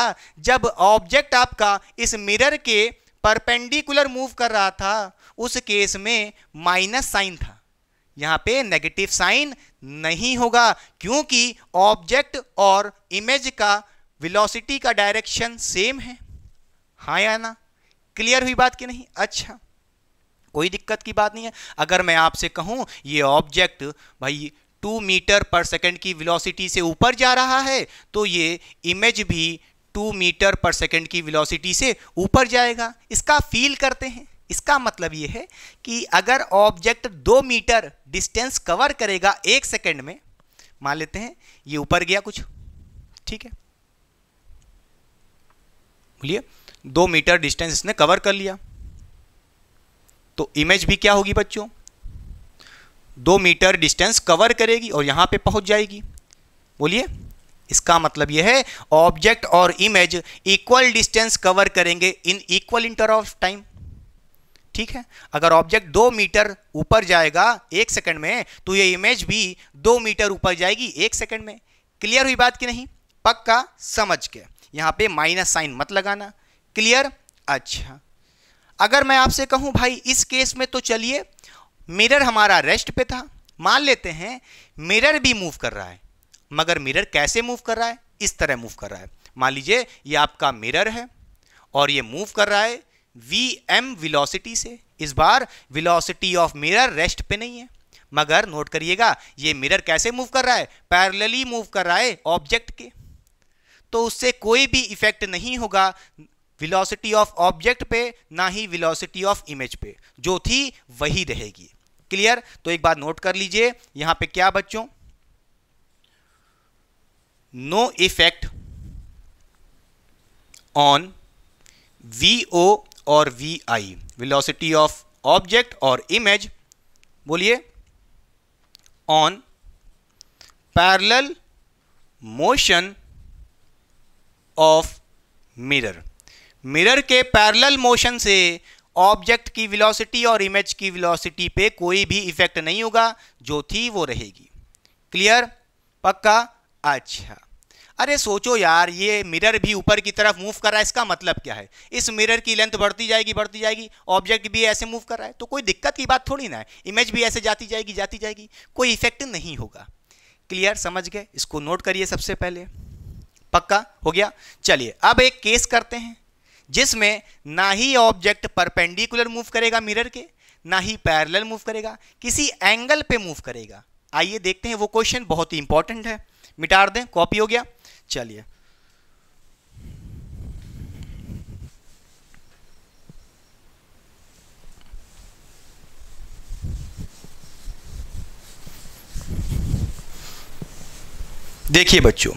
जब ऑब्जेक्ट आपका इस मिरर के परपेंडिकुलर मूव कर रहा था उस केस में माइनस साइन था यहाँ पे नेगेटिव साइन नहीं होगा क्योंकि ऑब्जेक्ट और इमेज का वेलोसिटी का डायरेक्शन सेम है हाँ या ना क्लियर हुई बात कि नहीं अच्छा कोई दिक्कत की बात नहीं है अगर मैं आपसे कहूं ये ऑब्जेक्ट भाई टू मीटर पर सेकंड की वेलोसिटी से ऊपर जा रहा है तो ये इमेज भी टू मीटर पर सेकंड की वेलोसिटी से ऊपर जाएगा इसका फील करते हैं इसका मतलब ये है कि अगर ऑब्जेक्ट दो मीटर डिस्टेंस कवर करेगा एक सेकंड में मान लेते हैं ये ऊपर गया कुछ ठीक है बोलिए दो मीटर डिस्टेंस इसने कवर कर लिया तो इमेज भी क्या होगी बच्चों दो मीटर डिस्टेंस कवर करेगी और यहां पे पहुंच जाएगी बोलिए इसका मतलब यह है ऑब्जेक्ट और इमेज इक्वल डिस्टेंस कवर करेंगे in equal interval of time ठीक है अगर ऑब्जेक्ट दो मीटर ऊपर जाएगा एक सेकंड में तो यह इमेज भी दो मीटर ऊपर जाएगी एक सेकंड में क्लियर हुई बात कि नहीं पक्का समझ के यहां पे माइनस साइन मत लगाना क्लियर अच्छा अगर मैं आपसे कहूं भाई इस केस में तो चलिए मिरर हमारा रेस्ट पे था मान लेते हैं मिरर भी मूव कर रहा है मगर मिरर कैसे मूव कर रहा है इस तरह मूव कर रहा है मान लीजिए ये आपका मिरर है और ये मूव कर रहा है वी एम विलोसिटी से इस बार विलोसिटी ऑफ मिरर रेस्ट पे नहीं है मगर नोट करिएगा ये मिरर कैसे मूव कर रहा है पैरेलली मूव कर रहा है ऑब्जेक्ट के तो उससे कोई भी इफेक्ट नहीं होगा वेलोसिटी ऑफ ऑब्जेक्ट पे ना ही वेलोसिटी ऑफ इमेज पे जो थी वही रहेगी क्लियर तो एक बार नोट कर लीजिए यहां पे क्या बच्चों no effect on V O और V I velocity of object और इमेज बोलिए on parallel motion of mirror mirror के पैरेलल मोशन से ऑब्जेक्ट की वेलोसिटी और इमेज की वेलोसिटी पे कोई भी इफेक्ट नहीं होगा जो थी वो रहेगी क्लियर पक्का अच्छा अरे सोचो यार ये मिरर भी ऊपर की तरफ मूव कर रहा है इसका मतलब क्या है इस मिरर की लेंथ बढ़ती जाएगी बढ़ती जाएगी ऑब्जेक्ट भी ऐसे मूव कर रहा है तो कोई दिक्कत की बात थोड़ी ना है इमेज भी ऐसे जाती जाएगी जाती जाएगी कोई इफेक्ट नहीं होगा क्लियर समझ गए इसको नोट करिए सबसे पहले पक्का हो गया चलिए अब एक केस करते हैं जिसमें ना ही ऑब्जेक्ट परपेंडिकुलर मूव करेगा मिरर के ना ही पैरेलल मूव करेगा किसी एंगल पे मूव करेगा आइए देखते हैं वो क्वेश्चन बहुत ही इंपॉर्टेंट है मिटार दें कॉपी हो गया चलिए देखिए बच्चों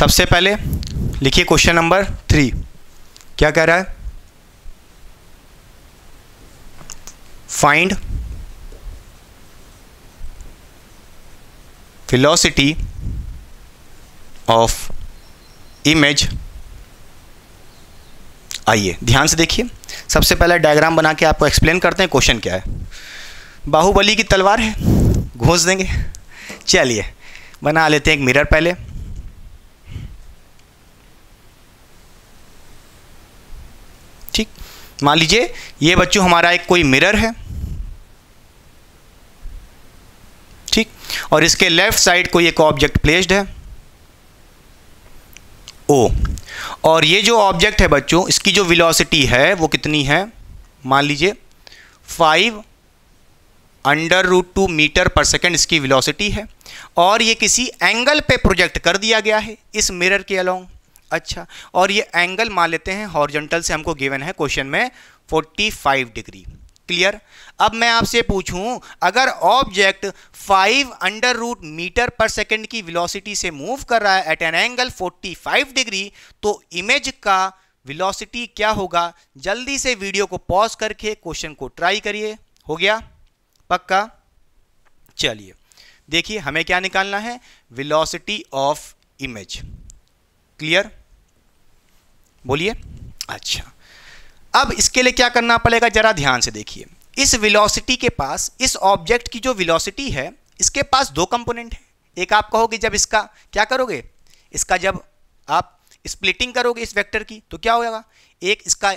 सबसे पहले लिखिए क्वेश्चन नंबर थ्री क्या कह रहा है फाइंड फिलोसिटी ऑफ इमेज आइए ध्यान से देखिए सबसे पहले डायग्राम बना के आपको एक्सप्लेन करते हैं क्वेश्चन क्या है बाहुबली की तलवार है घोस देंगे चलिए बना लेते हैं एक मिरर पहले मान लीजिए ये बच्चों हमारा एक कोई मिरर है ठीक और इसके लेफ्ट साइड कोई एक ऑब्जेक्ट प्लेस्ड है ओ और ये जो ऑब्जेक्ट है बच्चों इसकी जो वेलोसिटी है वो कितनी है मान लीजिए five under root two metre per second इसकी वेलोसिटी है और ये किसी एंगल पे प्रोजेक्ट कर दिया गया है इस मिरर के अलोंग अच्छा और ये एंगल मान लेते हैं हॉर्जेंटल से हमको गिवन है क्वेश्चन में 45 डिग्री क्लियर अब मैं आपसे पूछूं अगर object 5 under root metre per second की वेलोसिटी से मूव कर रहा है एट एन एंगल 45 डिग्री तो इमेज का वेलोसिटी क्या होगा जल्दी से वीडियो को पॉज करके क्वेश्चन को ट्राई करिए हो गया पक्का चलिए देखिए हमें क्या निकालना है विलॉसिटी ऑफ इमेज क्लियर बोलिए अच्छा अब इसके लिए क्या करना पड़ेगा जरा ध्यान से देखिए इस विलोसिटी के पास इस ऑब्जेक्ट की जो विलोसिटी है इसके पास दो कंपोनेंट है एक आप कहोगे जब इसका क्या करोगे इसका जब आप स्प्लिटिंग करोगे इस वेक्टर की तो क्या होगा एक इसका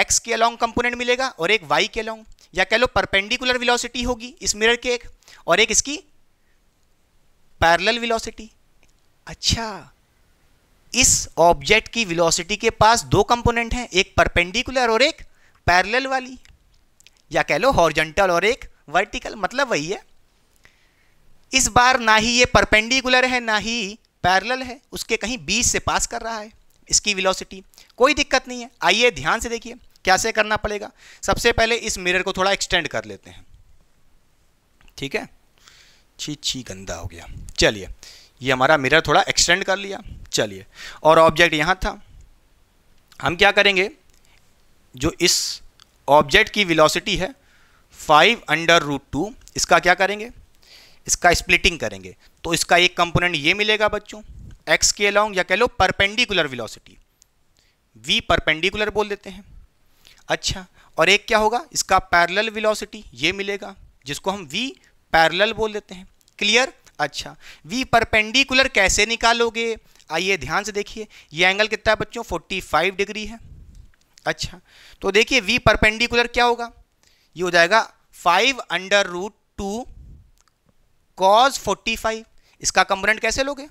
एक्स के अलॉन्ग कंपोनेंट मिलेगा और एक वाई के अलॉन्ग या कह लो परपेंडिकुलर विलोसिटी होगी इस मिरर के एक और एक इसकी पैरल विलोसिटी अच्छा इस ऑब्जेक्ट की वेलोसिटी के पास दो कंपोनेंट हैं एक परपेंडिकुलर और एक पैरेलल वाली या कह लो हॉर्जेंटल और एक वर्टिकल मतलब वही है इस बार ना ही ये परपेंडिकुलर है ना ही पैरेलल है उसके कहीं बीच से पास कर रहा है इसकी वेलोसिटी कोई दिक्कत नहीं है आइए ध्यान से देखिए कैसे करना पड़ेगा सबसे पहले इस मिरर को थोड़ा एक्सटेंड कर लेते हैं ठीक है छी छी गंदा हो गया चलिए ये हमारा मिरर थोड़ा एक्सटेंड कर लिया चलिए और ऑब्जेक्ट यहाँ था हम क्या करेंगे जो इस ऑब्जेक्ट की वेलोसिटी है फाइव अंडर रूट टू इसका क्या करेंगे इसका स्प्लिटिंग करेंगे तो इसका एक कंपोनेंट ये मिलेगा बच्चों एक्स के अलॉन्ग या कह लो परपेंडिकुलर वेलोसिटी वी परपेंडिकुलर बोल देते हैं अच्छा और एक क्या होगा इसका पैरल विलोसिटी ये मिलेगा जिसको हम वी पैरल बोल देते हैं क्लियर अच्छा वी परपेंडिकुलर कैसे निकालोगे आइए ध्यान से देखिए ये एंगल कितना है बच्चों 45 डिग्री है अच्छा तो देखिए वी परपेंडिकुलर क्या होगा ये हो जाएगा five under root two cos forty five इसका कंपोनेंट कैसे लोगे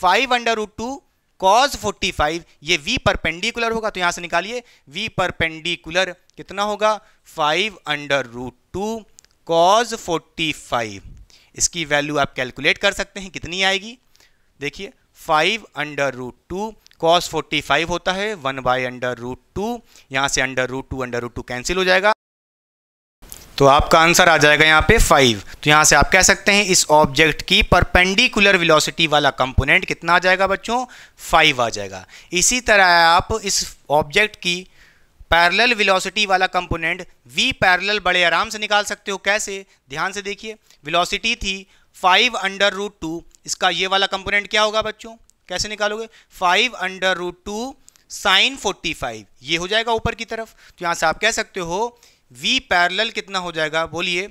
five under root two cos forty five ये वी परपेंडिकुलर होगा तो यहाँ से निकालिए वी परपेंडिकुलर कितना होगा five under root two cos forty five इसकी वैल्यू आप कैलकुलेट कर सकते हैं कितनी आएगी देखिए five under root two cos forty five होता है one by under root two यहाँ से under root two under root two cancel हो जाएगा तो आपका आंसर आ जाएगा यहाँ पे फाइव तो यहाँ से आप कह सकते हैं इस ऑब्जेक्ट की परपेंडिकुलर वेलोसिटी वाला कंपोनेंट कितना आ जाएगा बच्चों फाइव आ जाएगा इसी तरह आप इस ऑब्जेक्ट की पैरेलल वेलोसिटी वाला कंपोनेंट v पैरेलल बड़े आराम से निकाल सकते हो कैसे ध्यान से देखिए वेलोसिटी थी फाइव अंडर रूट टू इसका ये वाला कंपोनेंट क्या होगा बच्चों कैसे निकालोगे five under root two sine forty five ये हो जाएगा ऊपर की तरफ तो यहाँ से आप कह सकते हो वी पैरल कितना हो जाएगा बोलिए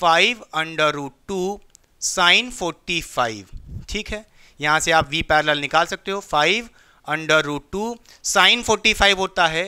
five under root two sine forty five ठीक है यहाँ से आप वी पैरल निकाल सकते हो five under root two sine forty five होता है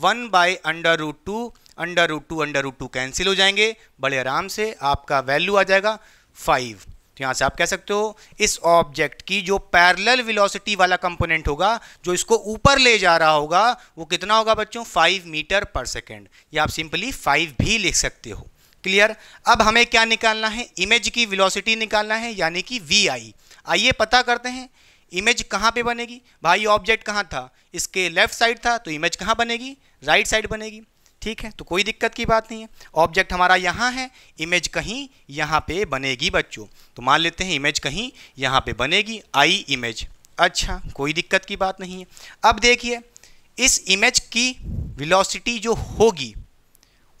one by under root two under root two under root two cancel हो जाएंगे बड़े आराम से आपका वैल्यू आ जाएगा फाइव तो यहाँ से आप कह सकते हो इस ऑब्जेक्ट की जो पैरेलल वेलोसिटी वाला कंपोनेंट होगा जो इसको ऊपर ले जा रहा होगा वो कितना होगा बच्चों फाइव मीटर पर सेकेंड या आप सिंपली फाइव भी लिख सकते हो क्लियर अब हमें क्या निकालना है इमेज की विलोसिटी निकालना है यानी कि वी आई आइए पता करते हैं इमेज कहाँ पे बनेगी भाई ऑब्जेक्ट कहाँ था इसके लेफ्ट साइड था तो इमेज कहाँ बनेगी राइट साइड बनेगी ठीक है तो कोई दिक्कत की बात नहीं है ऑब्जेक्ट हमारा यहाँ है इमेज कहीं यहाँ पे बनेगी बच्चों तो मान लेते हैं इमेज कहीं यहाँ पे बनेगी आई इमेज अच्छा कोई दिक्कत की बात नहीं है अब देखिए इस इमेज की विलोसिटी जो होगी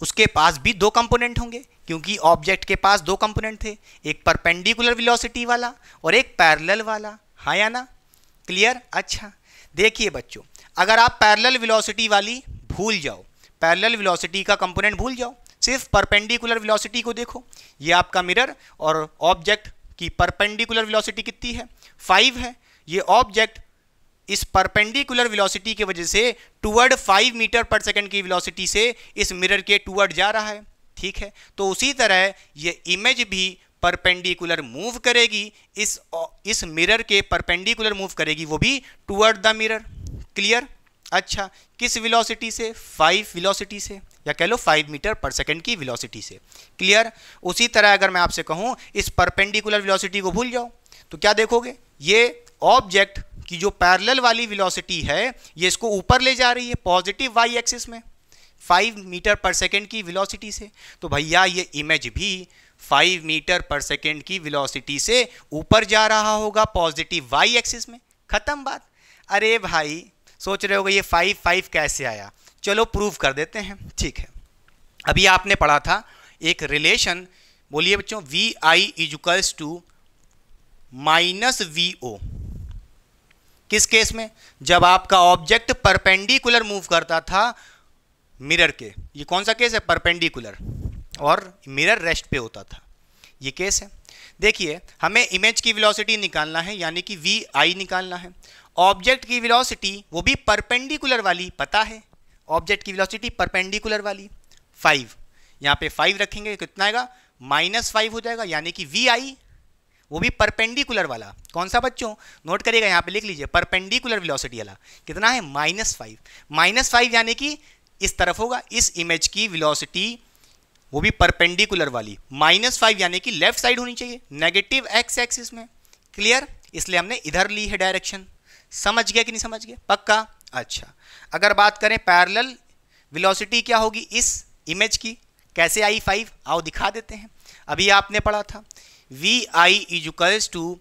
उसके पास भी दो कंपोनेंट होंगे क्योंकि ऑब्जेक्ट के पास दो कंपोनेंट थे एक परपेंडिकुलर विलोसिटी वाला और एक पैरल वाला हाँ या ना क्लियर अच्छा देखिए बच्चों अगर आप पैरल विलोसिटी वाली भूल जाओ पैरेलल वेलोसिटी का कंपोनेंट भूल जाओ सिर्फ परपेंडिकुलर वेलोसिटी को देखो ये आपका मिरर और ऑब्जेक्ट की परपेंडिकुलर वेलोसिटी कितनी है फाइव है ये ऑब्जेक्ट इस परपेंडिकुलर वेलोसिटी की वजह से toward five metre per second की वेलोसिटी से इस मिरर के टूवर्ड जा रहा है ठीक है तो उसी तरह ये इमेज भी परपेंडिकुलर मूव करेगी इस इस मिरर के परपेंडिकुलर मूव करेगी वो भी टूअर्ड द मिरर क्लियर अच्छा किस वेलोसिटी से फाइव वेलोसिटी से या कह लो फाइव मीटर पर सेकंड की वेलोसिटी से क्लियर उसी तरह अगर मैं आपसे कहूँ इस परपेंडिकुलर वेलोसिटी को भूल जाओ तो क्या देखोगे ये ऑब्जेक्ट की जो पैरेलल वाली वेलोसिटी है ये इसको ऊपर ले जा रही है पॉजिटिव वाई एक्सिस में फाइव मीटर पर सेकेंड की विलोसिटी से तो भैया ये इमेज भी फाइव मीटर पर सेकेंड की विलोसिटी से ऊपर जा रहा होगा पॉजिटिव वाई एक्सिस में ख़त्म बात अरे भाई सोच रहे होगे ये फाइव फाइव कैसे आया चलो प्रूव कर देते हैं ठीक है अभी आपने पढ़ा था एक रिलेशन बोलिए बच्चों V I equals to minus V O किस केस में जब आपका ऑब्जेक्ट परपेंडिकुलर मूव करता था मिरर के ये कौन सा केस है परपेंडिकुलर और मिरर रेस्ट पे होता था ये केस है देखिए हमें इमेज की वेलोसिटी निकालना है यानी कि वी आई निकालना है ऑब्जेक्ट की वेलोसिटी वो भी परपेंडिकुलर वाली पता है ऑब्जेक्ट की वेलोसिटी परपेंडिकुलर वाली फाइव यहाँ पे फाइव रखेंगे कितना आएगा माइनस फाइव हो जाएगा यानी कि वी आई वो भी परपेंडिकुलर वाला कौन सा बच्चों नोट करिएगा यहाँ पे लिख लीजिए परपेंडिकुलर वेलोसिटी वाला कितना है माइनस फाइव माइनस फाइव यानी कि इस तरफ होगा इस इमेज की वेलोसिटी वो भी परपेंडिकुलर वाली माइनस फाइव यानी कि लेफ्ट साइड होनी चाहिए नेगेटिव एक्स एक्सिस में क्लियर इसलिए हमने इधर ली है डायरेक्शन समझ गया कि नहीं समझ गया पक्का अच्छा अगर बात करें पैरेलल वेलोसिटी क्या होगी इस इमेज की कैसे आई फाइव आओ दिखा देते हैं अभी आपने पढ़ा था V I equals to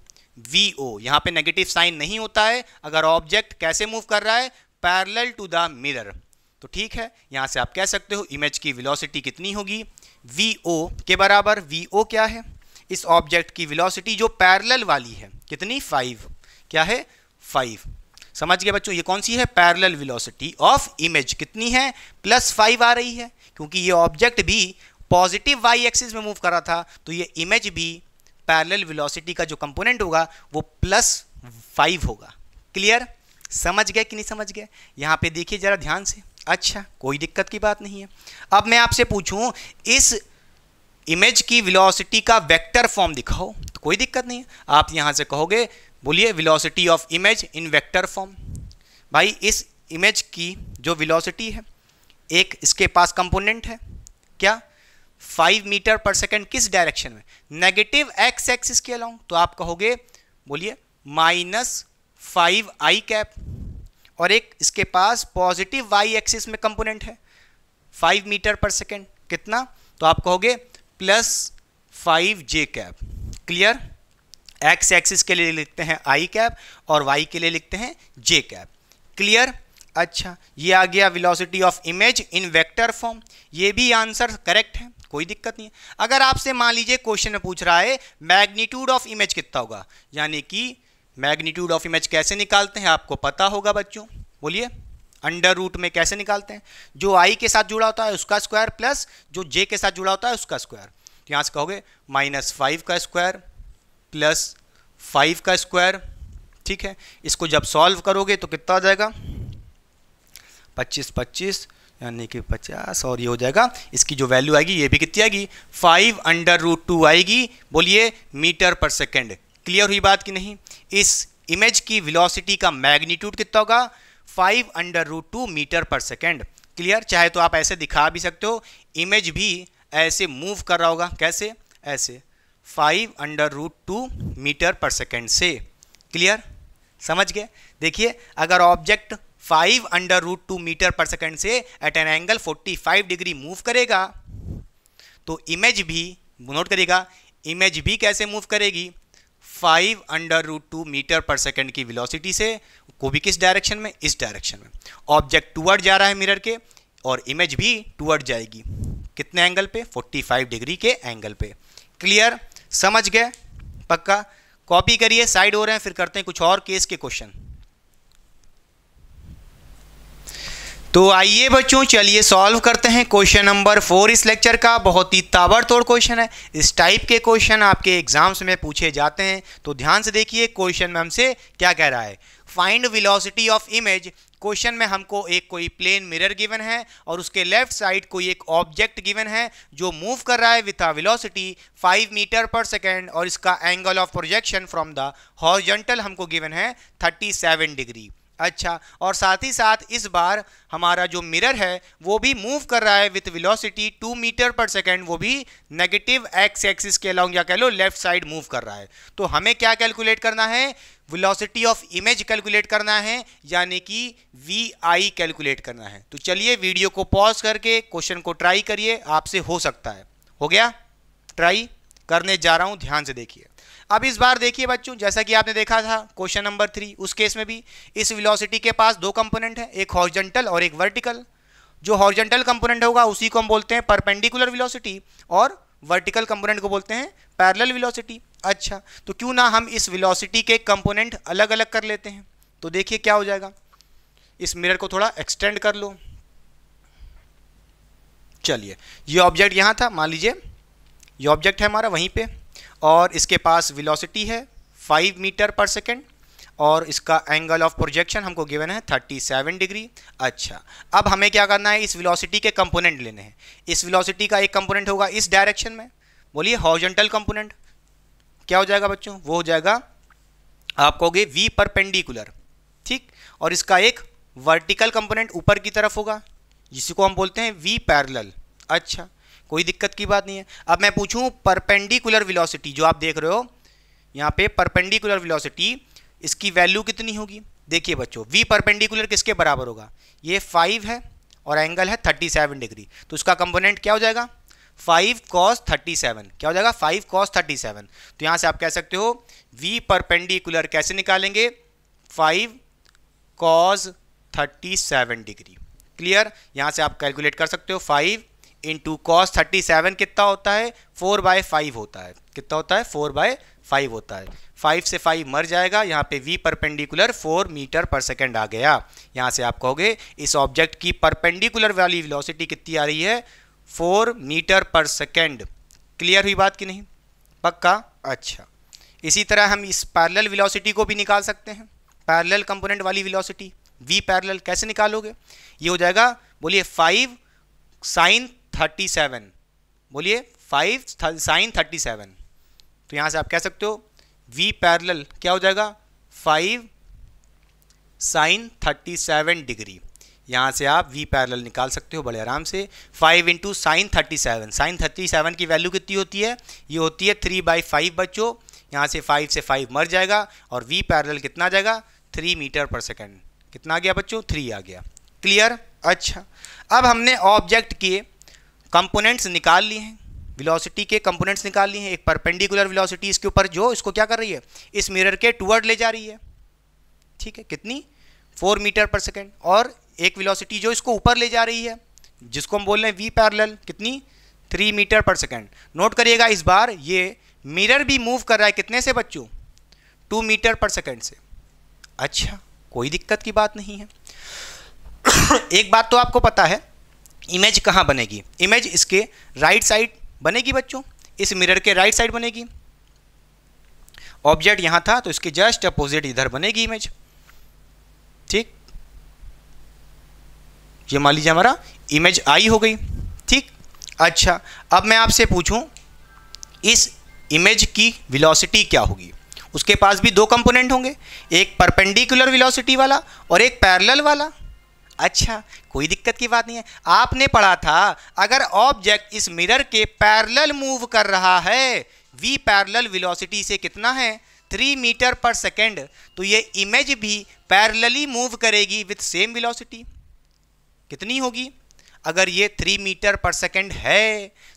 V O यहाँ पर नेगेटिव साइन नहीं होता है अगर ऑब्जेक्ट कैसे मूव कर रहा है पैरेलल टू द मिरर तो ठीक है यहाँ से आप कह सकते हो इमेज की वेलोसिटी कितनी होगी वी ओ के बराबर वी ओ क्या है इस ऑब्जेक्ट की वेलोसिटी जो पैरेलल वाली है कितनी फाइव क्या है फाइव समझ गए बच्चों ये कौन सी है पैरेलल वेलोसिटी ऑफ इमेज कितनी है प्लस फाइव आ रही है क्योंकि ये ऑब्जेक्ट भी पॉजिटिव वाई एक्सिस में मूव कर रहा था तो ये इमेज भी पैरेलल वेलोसिटी का जो कंपोनेंट होगा वो प्लस फाइव होगा क्लियर समझ गए कि नहीं समझ गए यहाँ पे देखिए ज़रा ध्यान से अच्छा कोई दिक्कत की बात नहीं है अब मैं आपसे पूछूं इस इमेज की वेलोसिटी का वेक्टर फॉर्म दिखाओ तो कोई दिक्कत नहीं है आप यहाँ से कहोगे बोलिए velocity of image in vector form भाई इस इमेज की जो विलोसिटी है एक इसके पास कंपोनेंट है क्या फाइव मीटर पर सेकेंड किस डायरेक्शन में नेगेटिव एक्स एक्सिस के अलाउंग तो आप कहोगे बोलिए माइनस फाइव आई कैप और एक इसके पास पॉजिटिव वाई एक्सिस में कंपोनेंट है फाइव मीटर पर सेकेंड कितना तो आप कहोगे plus five J cap clear X axis के लिए लिखते हैं आई कैप और वाई के लिए लिखते हैं जे कैप क्लियर अच्छा ये आ गया velocity of image in vector form ये भी आंसर करेक्ट है कोई दिक्कत नहीं है अगर आपसे मान लीजिए क्वेश्चन में पूछ रहा है मैग्नीट्यूड ऑफ इमेज कितना होगा यानी कि मैग्नीट्यूड ऑफ इमेज कैसे निकालते हैं आपको पता होगा बच्चों बोलिए अंडर रूट में कैसे निकालते हैं जो आई के साथ जुड़ा होता है उसका स्क्वायर प्लस जो जे के साथ जुड़ा होता है उसका स्क्वायर तो यहाँ से कहोगे माइनस फाइव का स्क्वायर प्लस फाइव का स्क्वायर ठीक है इसको जब सॉल्व करोगे तो कितना आ जाएगा पच्चीस पच्चीस यानी कि पचास और ये हो जाएगा इसकी जो वैल्यू आएगी ये भी कितनी आएगी फाइव अंडर रूट टू आएगी बोलिए मीटर पर सेकेंड क्लियर हुई बात कि नहीं इस इमेज की वेलोसिटी का मैग्नीट्यूड कितना होगा five under root two metre per second clear चाहे तो आप ऐसे दिखा भी सकते हो इमेज भी ऐसे मूव कर रहा होगा कैसे ऐसे five under root two metre per second से क्लियर समझ गए देखिए अगर object five under root two metre per second से at an angle forty five degree move करेगा तो इमेज भी नोट करेगा इमेज भी कैसे मूव करेगी five under root two metre per second की विलोसिटी से को भी किस डायरेक्शन में इस डायरेक्शन में ऑब्जेक्ट टूअर्ड जा रहा है मिरर के और इमेज भी टूअर्ड जाएगी कितने एंगल पे 45 डिग्री के एंगल पे क्लियर समझ गए पक्का कॉपी करिए साइड हो रहे हैं फिर करते हैं कुछ और केस के क्वेश्चन तो आइए बच्चों चलिए सॉल्व करते हैं क्वेश्चन नंबर फोर इस लेक्चर का बहुत ही ताबड़तोड़ क्वेश्चन है इस टाइप के क्वेश्चन आपके एग्जाम्स में पूछे जाते हैं तो ध्यान से देखिए क्वेश्चन में हमसे क्या कह रहा है find velocity of image question में हमको एक कोई प्लेन मिरर गिवन है और उसके लेफ्ट साइड कोई एक ऑब्जेक्ट गिवन है जो मूव कर रहा है with a velocity 5 metre per second और इसका angle of projection from the horizontal हमको गिवन है 37 डिग्री अच्छा और साथ ही साथ इस बार हमारा जो मिरर है वो भी मूव कर रहा है with velocity two metre per second वो भी नेगेटिव एक्स एक्सिस के अलाउंग या कह लो लेफ्ट साइड मूव कर रहा है तो हमें क्या कैलकुलेट करना है वेलोसिटी ऑफ इमेज कैलकुलेट करना है यानी कि वी आई कैलकुलेट करना है तो चलिए वीडियो को पॉज करके क्वेश्चन को ट्राई करिए आपसे हो सकता है हो गया ट्राई करने जा रहा हूँ ध्यान से देखिए अब इस बार देखिए बच्चों जैसा कि आपने देखा था क्वेश्चन नंबर थ्री उस केस में भी इस विलोसिटी के पास दो कंपोनेंट है एक हॉर्जेंटल और एक वर्टिकल जो हॉर्जेंटल कंपोनेंट होगा उसी को हम बोलते हैं परपेंडिकुलर विलोसिटी और वर्टिकल कंपोनेंट को बोलते हैं पैरल विलोसिटी अच्छा तो क्यों ना हम इस विलोसिटी के कंपोनेंट अलग अलग कर लेते हैं तो देखिए क्या हो जाएगा इस मिरर को थोड़ा एक्सटेंड कर लो चलिए ये ऑब्जेक्ट यहाँ था मान लीजिए ये ऑब्जेक्ट है हमारा वहीं पे और इसके पास विलोसिटी है 5 मीटर पर सेकेंड और इसका एंगल ऑफ प्रोजेक्शन हमको गिवन है 37 डिग्री अच्छा अब हमें क्या करना है इस वेलोसिटी के कंपोनेंट लेने हैं इस वेलोसिटी का एक कंपोनेंट होगा इस डायरेक्शन में बोलिए हॉर्जेंटल कंपोनेंट क्या हो जाएगा बच्चों वो हो जाएगा आप कहोगे वी परपेंडिकुलर ठीक और इसका एक वर्टिकल कंपोनेंट ऊपर की तरफ होगा जिसको हम बोलते हैं वी पैरल अच्छा कोई दिक्कत की बात नहीं है अब मैं पूछूं परपेंडिकुलर वेलोसिटी जो आप देख रहे हो यहाँ पे परपेंडिकुलर वेलोसिटी इसकी वैल्यू कितनी होगी देखिए बच्चों वी परपेंडिकुलर किसके बराबर होगा ये फाइव है और एंगल है थर्टी सेवन डिग्री तो उसका कंपोनेंट क्या हो जाएगा फाइव कॉस थर्टी सेवन क्या हो जाएगा फाइव कॉस थर्टी सेवन तो यहाँ से आप कह सकते हो वी परपेंडिकुलर कैसे निकालेंगे five cos thirty seven degree clear यहाँ से आप कैलकुलेट कर सकते हो five into cos thirty seven कितना होता है फोर बाय फाइव होता है कितना होता है फोर बाय फाइव होता है फाइव से फाइव मर जाएगा यहाँ पे V perpendicular four metre per second आ गया यहाँ से आप कहोगे इस ऑब्जेक्ट की परपेंडिकुलर वाली वेलोसिटी कितनी आ रही है four metre per second clear हुई बात कि नहीं पक्का अच्छा इसी तरह हम इस पैरेलल वेलोसिटी को भी निकाल सकते हैं पैरेलल कंपोनेंट वाली वेलोसिटी वी पैरेलल कैसे निकालोगे ये हो जाएगा बोलिए फाइव साइन थर्टी सेवन बोलिए फाइव साइन थर्टी सेवन तो यहाँ से आप कह सकते हो वी पैरल क्या हो जाएगा five sine thirty seven degree यहाँ से आप वी पैरल निकाल सकते हो बड़े आराम से five into sine thirty seven sine thirty seven की वैल्यू कितनी होती है ये होती है थ्री बाई फाइव बच्चों यहाँ से फाइव से फाइव मर जाएगा और वी पैरल कितना जाएगा थ्री मीटर पर सेकेंड कितना आ गया बच्चों थ्री आ गया क्लियर अच्छा अब हमने ऑब्जेक्ट किए कंपोनेंट्स निकाल लिए हैं वेलोसिटी के कंपोनेंट्स निकाल लिए हैं एक परपेंडिकुलर वेलोसिटी इसके ऊपर जो इसको क्या कर रही है इस मिरर के टूवर्ड ले जा रही है ठीक है कितनी फोर मीटर पर सेकेंड और एक वेलोसिटी जो इसको ऊपर ले जा रही है जिसको हम बोल रहे हैं वी पैरल कितनी three metre per second note करिएगा इस बार ये मिरर भी मूव कर रहा है कितने से बच्चों टू मीटर पर सेकेंड से अच्छा कोई दिक्कत की बात नहीं है एक बात तो आपको पता है इमेज कहाँ बनेगी इमेज इसके राइट साइड बनेगी बच्चों इस मिरर के राइट साइड बनेगी ऑब्जेक्ट यहाँ था तो इसके जस्ट अपोजिट इधर बनेगी इमेज ठीक ये मान लीजिए हमारा इमेज आई हो गई ठीक अच्छा अब मैं आपसे पूछूं इस इमेज की वेलोसिटी क्या होगी उसके पास भी दो कंपोनेंट होंगे एक परपेंडिकुलर वेलोसिटी वाला और एक पैरेलल वाला अच्छा कोई दिक्कत की बात नहीं है आपने पढ़ा था अगर ऑब्जेक्ट इस मिरर के पैरेलल मूव कर रहा है वी पैरेलल वेलोसिटी से कितना है थ्री मीटर पर सेकेंड तो ये इमेज भी पैरेलली मूव करेगी विथ सेम वेलोसिटी कितनी होगी अगर ये थ्री मीटर पर सेकेंड है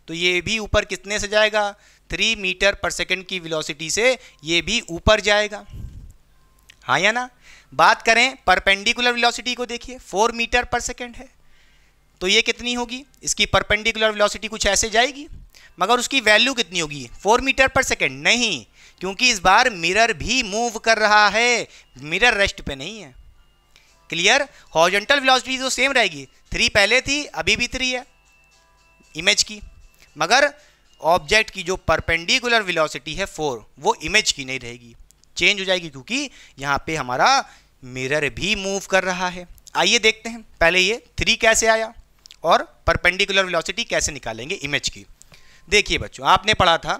तो ये भी ऊपर कितने से जाएगा थ्री मीटर पर सेकेंड की वेलोसिटी से ये भी ऊपर जाएगा हाँ या ना बात करें परपेंडिकुलर वेलोसिटी को देखिए फोर मीटर पर सेकेंड है तो ये कितनी होगी इसकी परपेंडिकुलर वेलोसिटी कुछ ऐसे जाएगी मगर उसकी वैल्यू कितनी होगी फोर मीटर पर सेकेंड नहीं क्योंकि इस बार मिरर भी मूव कर रहा है मिरर रेस्ट पे नहीं है क्लियर हॉर्जेंटल वेलोसिटी तो सेम रहेगी थ्री पहले थी अभी भी थ्री है इमेज की मगर ऑब्जेक्ट की जो परपेंडिकुलर वेलोसिटी है फोर वो इमेज की नहीं रहेगी चेंज हो जाएगी क्योंकि यहाँ पे हमारा मिरर भी मूव कर रहा है आइए देखते हैं पहले ये थ्री कैसे आया और परपेंडिकुलर वेलोसिटी कैसे निकालेंगे इमेज की देखिए बच्चों आपने पढ़ा था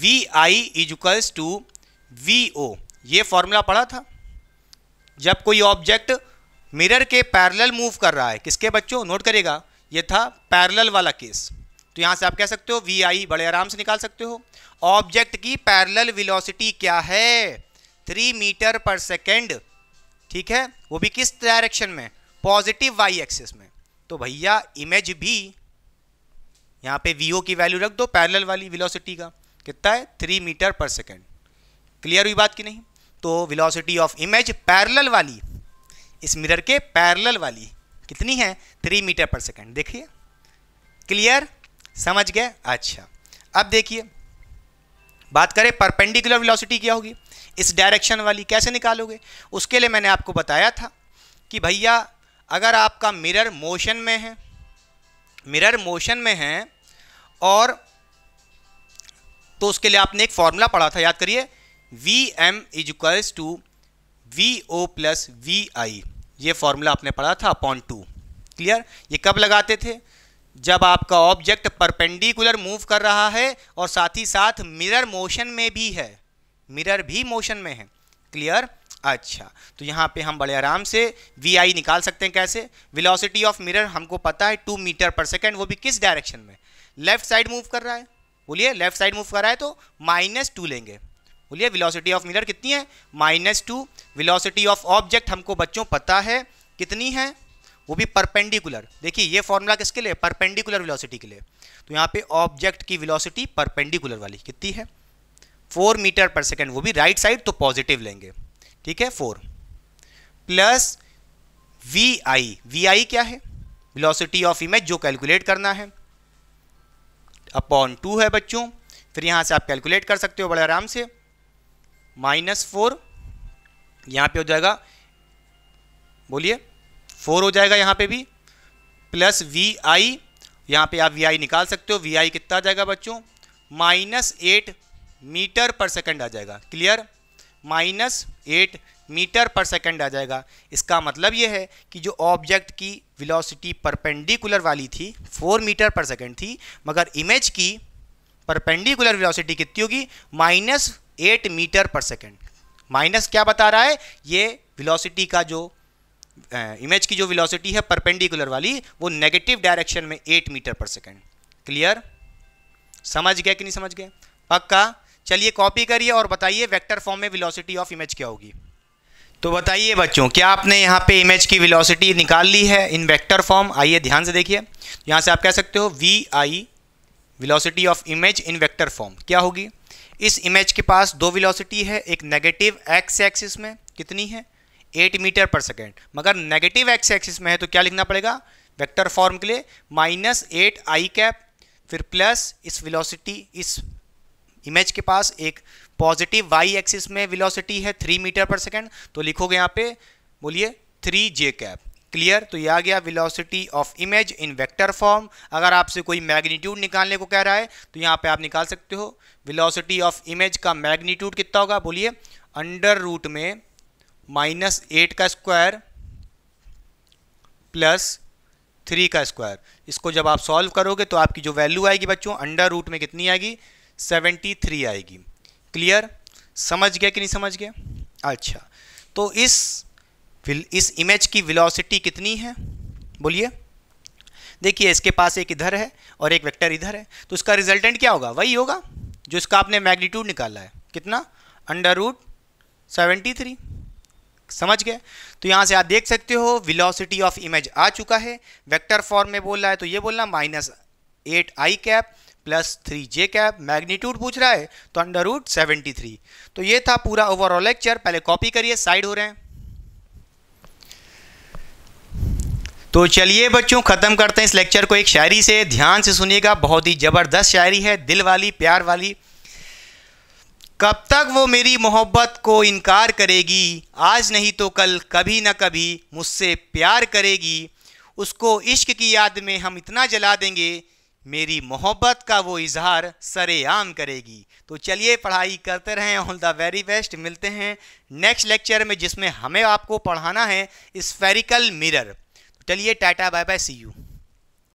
V I equals to V O ये फॉर्मूला पढ़ा था जब कोई ऑब्जेक्ट मिरर के पैरेलल मूव कर रहा है किसके बच्चों नोट करेगा ये था पैरेलल वाला केस तो यहाँ से आप कह सकते हो वी आई बड़े आराम से निकाल सकते हो ऑब्जेक्ट की पैरेलल वेलोसिटी क्या है थ्री मीटर पर सेकेंड ठीक है वो भी किस डायरेक्शन में पॉजिटिव वाई एक्सिस में तो भैया इमेज भी यहाँ पे वीओ की वैल्यू रख दो पैरेलल वाली वेलोसिटी का कितना है three metre per second clear हुई बात की नहीं तो वेलोसिटी ऑफ इमेज पैरेलल वाली इस मिरर के पैरेलल वाली कितनी है थ्री मीटर पर सेकेंड देखिए क्लियर समझ गए अच्छा अब देखिए बात करें परपेंडिकुलर वेलोसिटी क्या होगी इस डायरेक्शन वाली कैसे निकालोगे उसके लिए मैंने आपको बताया था कि भैया अगर आपका मिरर मोशन में है मिरर मोशन में है और तो उसके लिए आपने एक फॉर्मूला पढ़ा था याद करिए V M equals to V O plus V I ये फॉर्मूला आपने पढ़ा था अपॉन टू क्लियर ये कब लगाते थे जब आपका ऑब्जेक्ट परपेंडिकुलर मूव कर रहा है और साथ ही साथ मिरर मोशन में भी है मिरर भी मोशन में है क्लियर अच्छा तो यहाँ पे हम बड़े आराम से वी आई निकाल सकते हैं कैसे विलोसिटी ऑफ मिरर हमको पता है टू मीटर पर सेकेंड वो भी किस डायरेक्शन में लेफ्ट साइड मूव कर रहा है बोलिए लेफ्ट साइड मूव कर रहा है तो माइनस टू लेंगे बोलिए विलोसिटी ऑफ मिरर कितनी है minus two velocity of object हमको बच्चों पता है कितनी है वो भी परपेंडिकुलर देखिए ये फॉर्मूला किसके लिए परपेंडिकुलर विलोसिटी के लिए तो यहाँ पे ऑब्जेक्ट की विलोसिटी परपेंडिकुलर वाली कितनी है फोर मीटर पर सेकेंड वो भी राइट right साइड तो पॉजिटिव लेंगे ठीक है four plus V I V I क्या है वेलोसिटी ऑफ इमेज जो कैलकुलेट करना है अपॉन टू है बच्चों फिर यहाँ से आप कैलकुलेट कर सकते हो बड़े आराम से माइनस फोर यहाँ पे हो जाएगा बोलिए फोर हो जाएगा यहाँ पे भी प्लस वी आई यहाँ पे आप वी आई निकाल सकते हो वी आई कितना आ जाएगा बच्चों minus eight metre per second आ जाएगा clear minus eight metre per second आ जाएगा इसका मतलब यह है कि जो ऑब्जेक्ट की वेलोसिटी परपेंडिकुलर वाली थी फोर मीटर पर सेकंड थी मगर इमेज की परपेंडिकुलर वेलोसिटी कितनी होगी minus eight metre per second minus क्या बता रहा है ये वेलोसिटी का जो इमेज की जो वेलोसिटी है परपेंडिकुलर वाली वो नेगेटिव डायरेक्शन में eight metre per second clear समझ गया कि नहीं समझ गए पक्का चलिए कॉपी करिए और बताइए वेक्टर फॉर्म में वेलोसिटी ऑफ इमेज क्या होगी तो बताइए बच्चों क्या आपने यहाँ पे इमेज की वेलोसिटी निकाल ली है इन वेक्टर फॉर्म आइए ध्यान से देखिए यहाँ से आप कह सकते हो V I velocity of image in vector form क्या होगी इस इमेज के पास दो विलोसिटी है एक नेगेटिव एक्स एक्सिस में कितनी है एट मीटर पर सेकेंड मगर नेगेटिव एक्स एक्सिस में है तो क्या लिखना पड़ेगा वेक्टर फॉर्म के लिए माइनस एट आई कैप फिर प्लस इस वेलोसिटी इस इमेज के पास एक पॉजिटिव वाई एक्सिस में वेलोसिटी है थ्री मीटर पर सेकेंड तो लिखोगे यहाँ पे बोलिए थ्री जे कैप क्लियर तो ये आ गया velocity of image in vector form अगर आपसे कोई मैग्नीट्यूड निकालने को कह रहा है तो यहाँ पे आप निकाल सकते हो वेलोसिटी ऑफ इमेज का मैग्नीट्यूड कितना होगा बोलिए अंडर रूट में माइनस एट का स्क्वायर प्लस थ्री का स्क्वायर इसको जब आप सॉल्व करोगे तो आपकी जो वैल्यू आएगी बच्चों अंडर रूट में कितनी आएगी सेवेंटी थ्री आएगी क्लियर समझ गया कि नहीं समझ गया अच्छा तो इस इस इमेज की वेलोसिटी कितनी है बोलिए देखिए इसके पास एक इधर है और एक वेक्टर इधर है तो इसका रिजल्टेंट क्या होगा वही होगा जो इसका आपने मैग्नीट्यूड निकाला है कितना अंडर रूट सेवेंटी थ्री समझ गए तो यहाँ से आप देख सकते हो वेलोसिटी ऑफ इमेज आ चुका है वेक्टर फॉर्म में बोल रहा है तो ये बोलना minus eight I cap plus three J cap magnitude पूछ रहा है तो अंडर रूट सेवेंटी थ्री तो ये था पूरा ओवरऑल लेक्चर पहले कॉपी करिए साइड हो रहे हैं तो चलिए बच्चों ख़त्म करते हैं इस लेक्चर को एक शायरी से ध्यान से सुनिएगा बहुत ही ज़बरदस्त शायरी है दिल वाली प्यार वाली कब तक वो मेरी मोहब्बत को इनकार करेगी आज नहीं तो कल कभी ना कभी मुझसे प्यार करेगी उसको इश्क की याद में हम इतना जला देंगे मेरी मोहब्बत का वो इजहार सरेआम करेगी तो चलिए पढ़ाई करते रहें ऑल द वेरी बेस्ट मिलते हैं नेक्स्ट लेक्चर में जिसमें हमें आपको पढ़ाना है स्फेरिकल मिरर तो चलिए tata bye bye see you